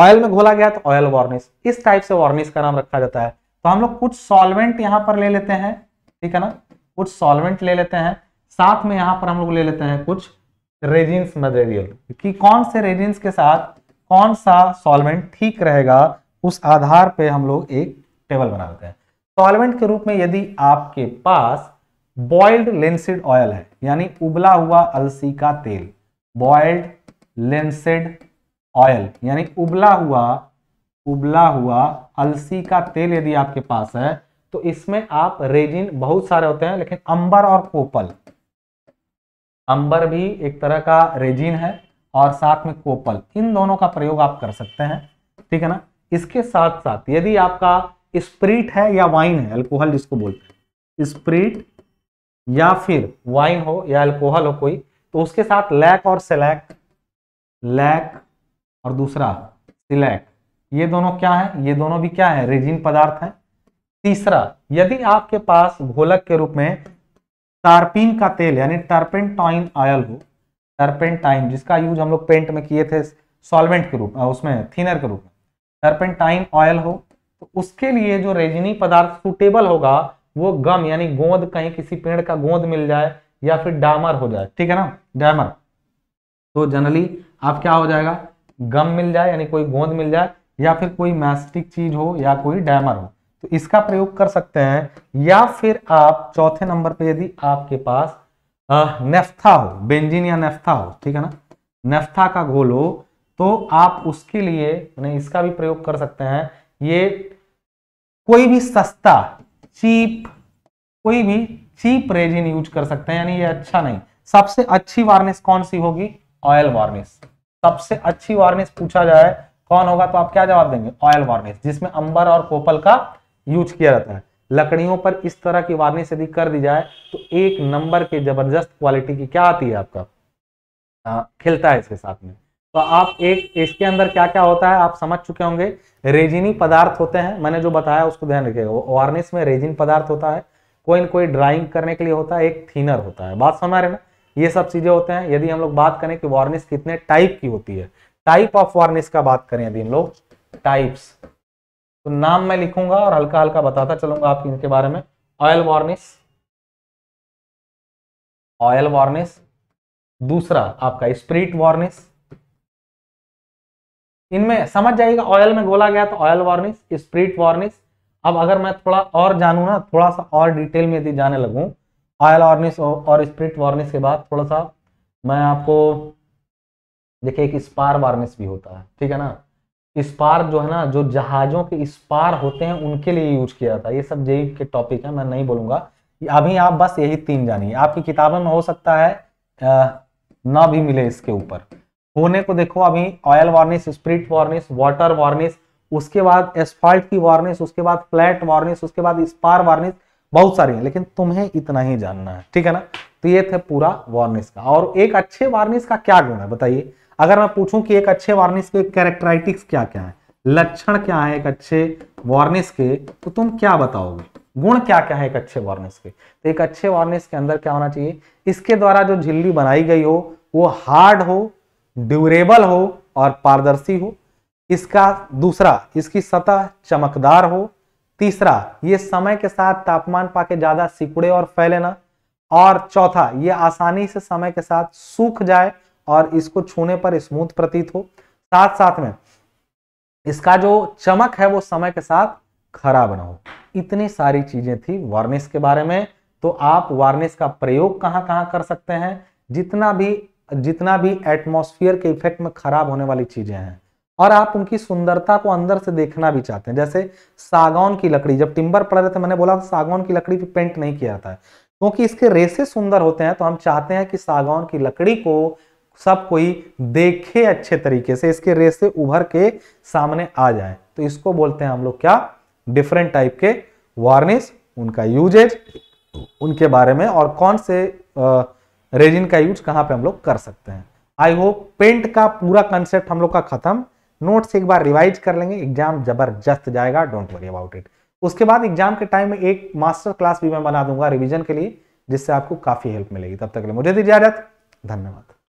ऑयल में घोला गया तो ऑयल वार्निश इस टाइप से वार्निश का नाम रखा जाता है तो हम लोग कुछ सॉल्वेंट यहां पर ले लेते हैं ठीक है ना कुछ सॉल्वेंट ले लेते हैं साथ में यहां पर हम लोग ले लेते हैं कुछ रेजिन्स मटेरियल कि कौन से रेजिन्स के साथ कौन सा सॉल्वेंट ठीक रहेगा उस आधार पे हम लोग एक टेबल बना लेते हैं सॉल्वेंट के रूप में यदि आपके पास बॉइल्ड लेंसिड ऑयल है यानी उबला हुआ अलसी का तेल बॉइल्ड लेंसिड ऑयल यानी उबला हुआ उबला हुआ अलसी का तेल यदि आपके पास है तो इसमें आप रेजिन बहुत सारे होते हैं लेकिन अंबर और कोपल अंबर भी एक तरह का रेजिन है और साथ में कोपल इन दोनों का प्रयोग आप कर सकते हैं ठीक है ना इसके साथ साथ यदि आपका स्प्रिट है या वाइन है अल्कोहल जिसको बोलते हैं स्प्रिट या फिर वाइन हो या अल्कोहल हो कोई तो उसके साथ लैक और सिलैक लैक और दूसरा सिलैक ये दोनों क्या है ये दोनों भी क्या है रेजिन पदार्थ है तीसरा यदि आपके पास घोलक के रूप में टार्पिन का तेल यानी टर्पेंटाइन ऑयल हो टर्पेंटाइन जिसका यूज हम लोग पेंट में किए थे सॉल्वेंट के रूप में उसमें थिनर के रूप में टर्पेंटाइन ऑयल हो तो उसके लिए जो रेजिनी पदार्थ सुटेबल होगा वो गम यानी गोंद कहीं किसी पेड़ का गोंद मिल जाए या फिर डामर हो जाए ठीक है ना डामर तो जनरली आप क्या हो जाएगा गम मिल जाए यानी कोई गोंद मिल जाए या फिर कोई मैस्टिक चीज हो या कोई डैमर हो तो इसका प्रयोग कर सकते हैं या फिर आप चौथे नंबर पे यदि आपके पास नेफ्था हो बेंजिन या नेफ्था हो ठीक है ना नेफ्था का घोल हो तो आप उसके लिए यानी इसका भी प्रयोग कर सकते हैं ये कोई भी सस्ता चीप कोई भी चीप रेजिन यूज कर सकते हैं यानी ये अच्छा नहीं सबसे अच्छी वार्निश कौन सी होगी ऑयल वार्निश सबसे अच्छी वार्निश पूछा जाए कौन होगा तो आप क्या जवाब देंगे ऑयल वार्निश जिसमें अंबर और कोपल का यूज किया जाता है लकड़ियों पर इस तरह की वार्निश यदि कर दी जाए तो एक नंबर के जबरदस्त क्वालिटी की क्या आती है आपका आ, खिलता है इसके साथ में तो आप एक इसके अंदर क्या क्या होता है आप समझ चुके होंगे रेजिनी पदार्थ होते हैं मैंने जो बताया उसको ध्यान रखिएगा वार्निश में रेजिन पदार्थ होता है कोई ना कोई ड्राइंग करने के लिए होता है एक थीनर होता है बात समझ रहे ना ये सब चीजें होते हैं यदि हम लोग बात करें कि वार्निश कितने टाइप की होती है टाइप ऑफ वार्निश का बात करें यदि हम लोग टाइप्स तो नाम मैं लिखूंगा और हल्का हल्का बताता चलूंगा आप इनके बारे में ऑयल वार्निश ऑयल वार्निश दूसरा आपका स्प्रिट वार्निश इनमें समझ जाएगा ऑयल में गोला गया तो ऑयल वार्निश स्प्रिट वार्निश अब अगर मैं थोड़ा और जानू ना थोड़ा सा और डिटेल में यदि जाने लगू ऑयल वार्निश और स्प्रिट वार्निश के बाद थोड़ा सा मैं आपको देखिए एक स्पार वार्निश भी होता है ठीक है ना स्पार जो है ना जो जहाजों के स्पार होते हैं उनके लिए यूज किया जाता है ये सब जेई के टॉपिक है मैं नहीं बोलूंगा अभी आप बस यही तीन जानिए आपकी किताबों में हो सकता है ना भी मिले इसके ऊपर होने को देखो अभी oil varnish spirit varnish water varnish उसके बाद एस्फाल्ट की वार्निश उसके बाद फ्लैट वार्निश उसके बाद स्पार वार्निश बहुत सारी है लेकिन तुम्हें इतना ही जानना है ठीक है ना तो ये थे पूरा वार्निश का और एक अच्छे वार्निश का क्या गुण है बताइए अगर मैं पूछूं कि एक अच्छे वार्निश के कैरेक्टराइटिक्स क्या क्या है लक्षण क्या है एक अच्छे वार्निश के तो तुम क्या बताओगे गुण क्या क्या है एक अच्छे वार्निश के तो एक अच्छे वार्निश के अंदर क्या होना चाहिए इसके द्वारा जो झिल्ली बनाई गई हो वो हार्ड हो ड्यूरेबल हो और पारदर्शी हो इसका दूसरा इसकी सतह चमकदार हो तीसरा ये समय के साथ तापमान पाके ज्यादा सिकुड़े और फैले ना और चौथा ये आसानी से समय के साथ सूख जाए और इसको छूने पर स्मूथ प्रतीत हो साथ साथ में इसका जो चमक है वो समय के साथ खराब ना हो इतनी सारी चीजें थी वार्निश के बारे में तो आप वार्निश का प्रयोग कहाँ कहाँ कर सकते हैं जितना भी जितना भी एटमोस्फियर के इफेक्ट में खराब होने वाली चीजें हैं और आप उनकी सुंदरता को अंदर से देखना भी चाहते हैं जैसे सागौन की लकड़ी जब टिम्बर पड़ रहे थे मैंने बोला सागौन की लकड़ी भी पेंट नहीं किया जाता है क्योंकि तो इसके रेसे सुंदर होते हैं तो हम चाहते हैं कि सागौन की लकड़ी को सब कोई देखे अच्छे तरीके से इसके रेसे उभर के सामने आ जाए तो इसको बोलते हैं हम लोग क्या डिफरेंट टाइप के वार्निश उनका यूजेज उनके बारे में और कौन से आ, रेजिन का यूज कहाँ पे हम लोग कर सकते हैं आई होप पेंट का पूरा कंसेप्ट हम लोग का खत्म नोट्स एक बार रिवाइज कर लेंगे एग्जाम जबरदस्त जाएगा डोंट वरी अबाउट इट उसके बाद एग्जाम के टाइम में एक मास्टर क्लास भी मैं बना दूंगा रिविजन के लिए जिससे आपको काफी हेल्प मिलेगी तब तक के लिए मुझे दीजिए इजाजत धन्यवाद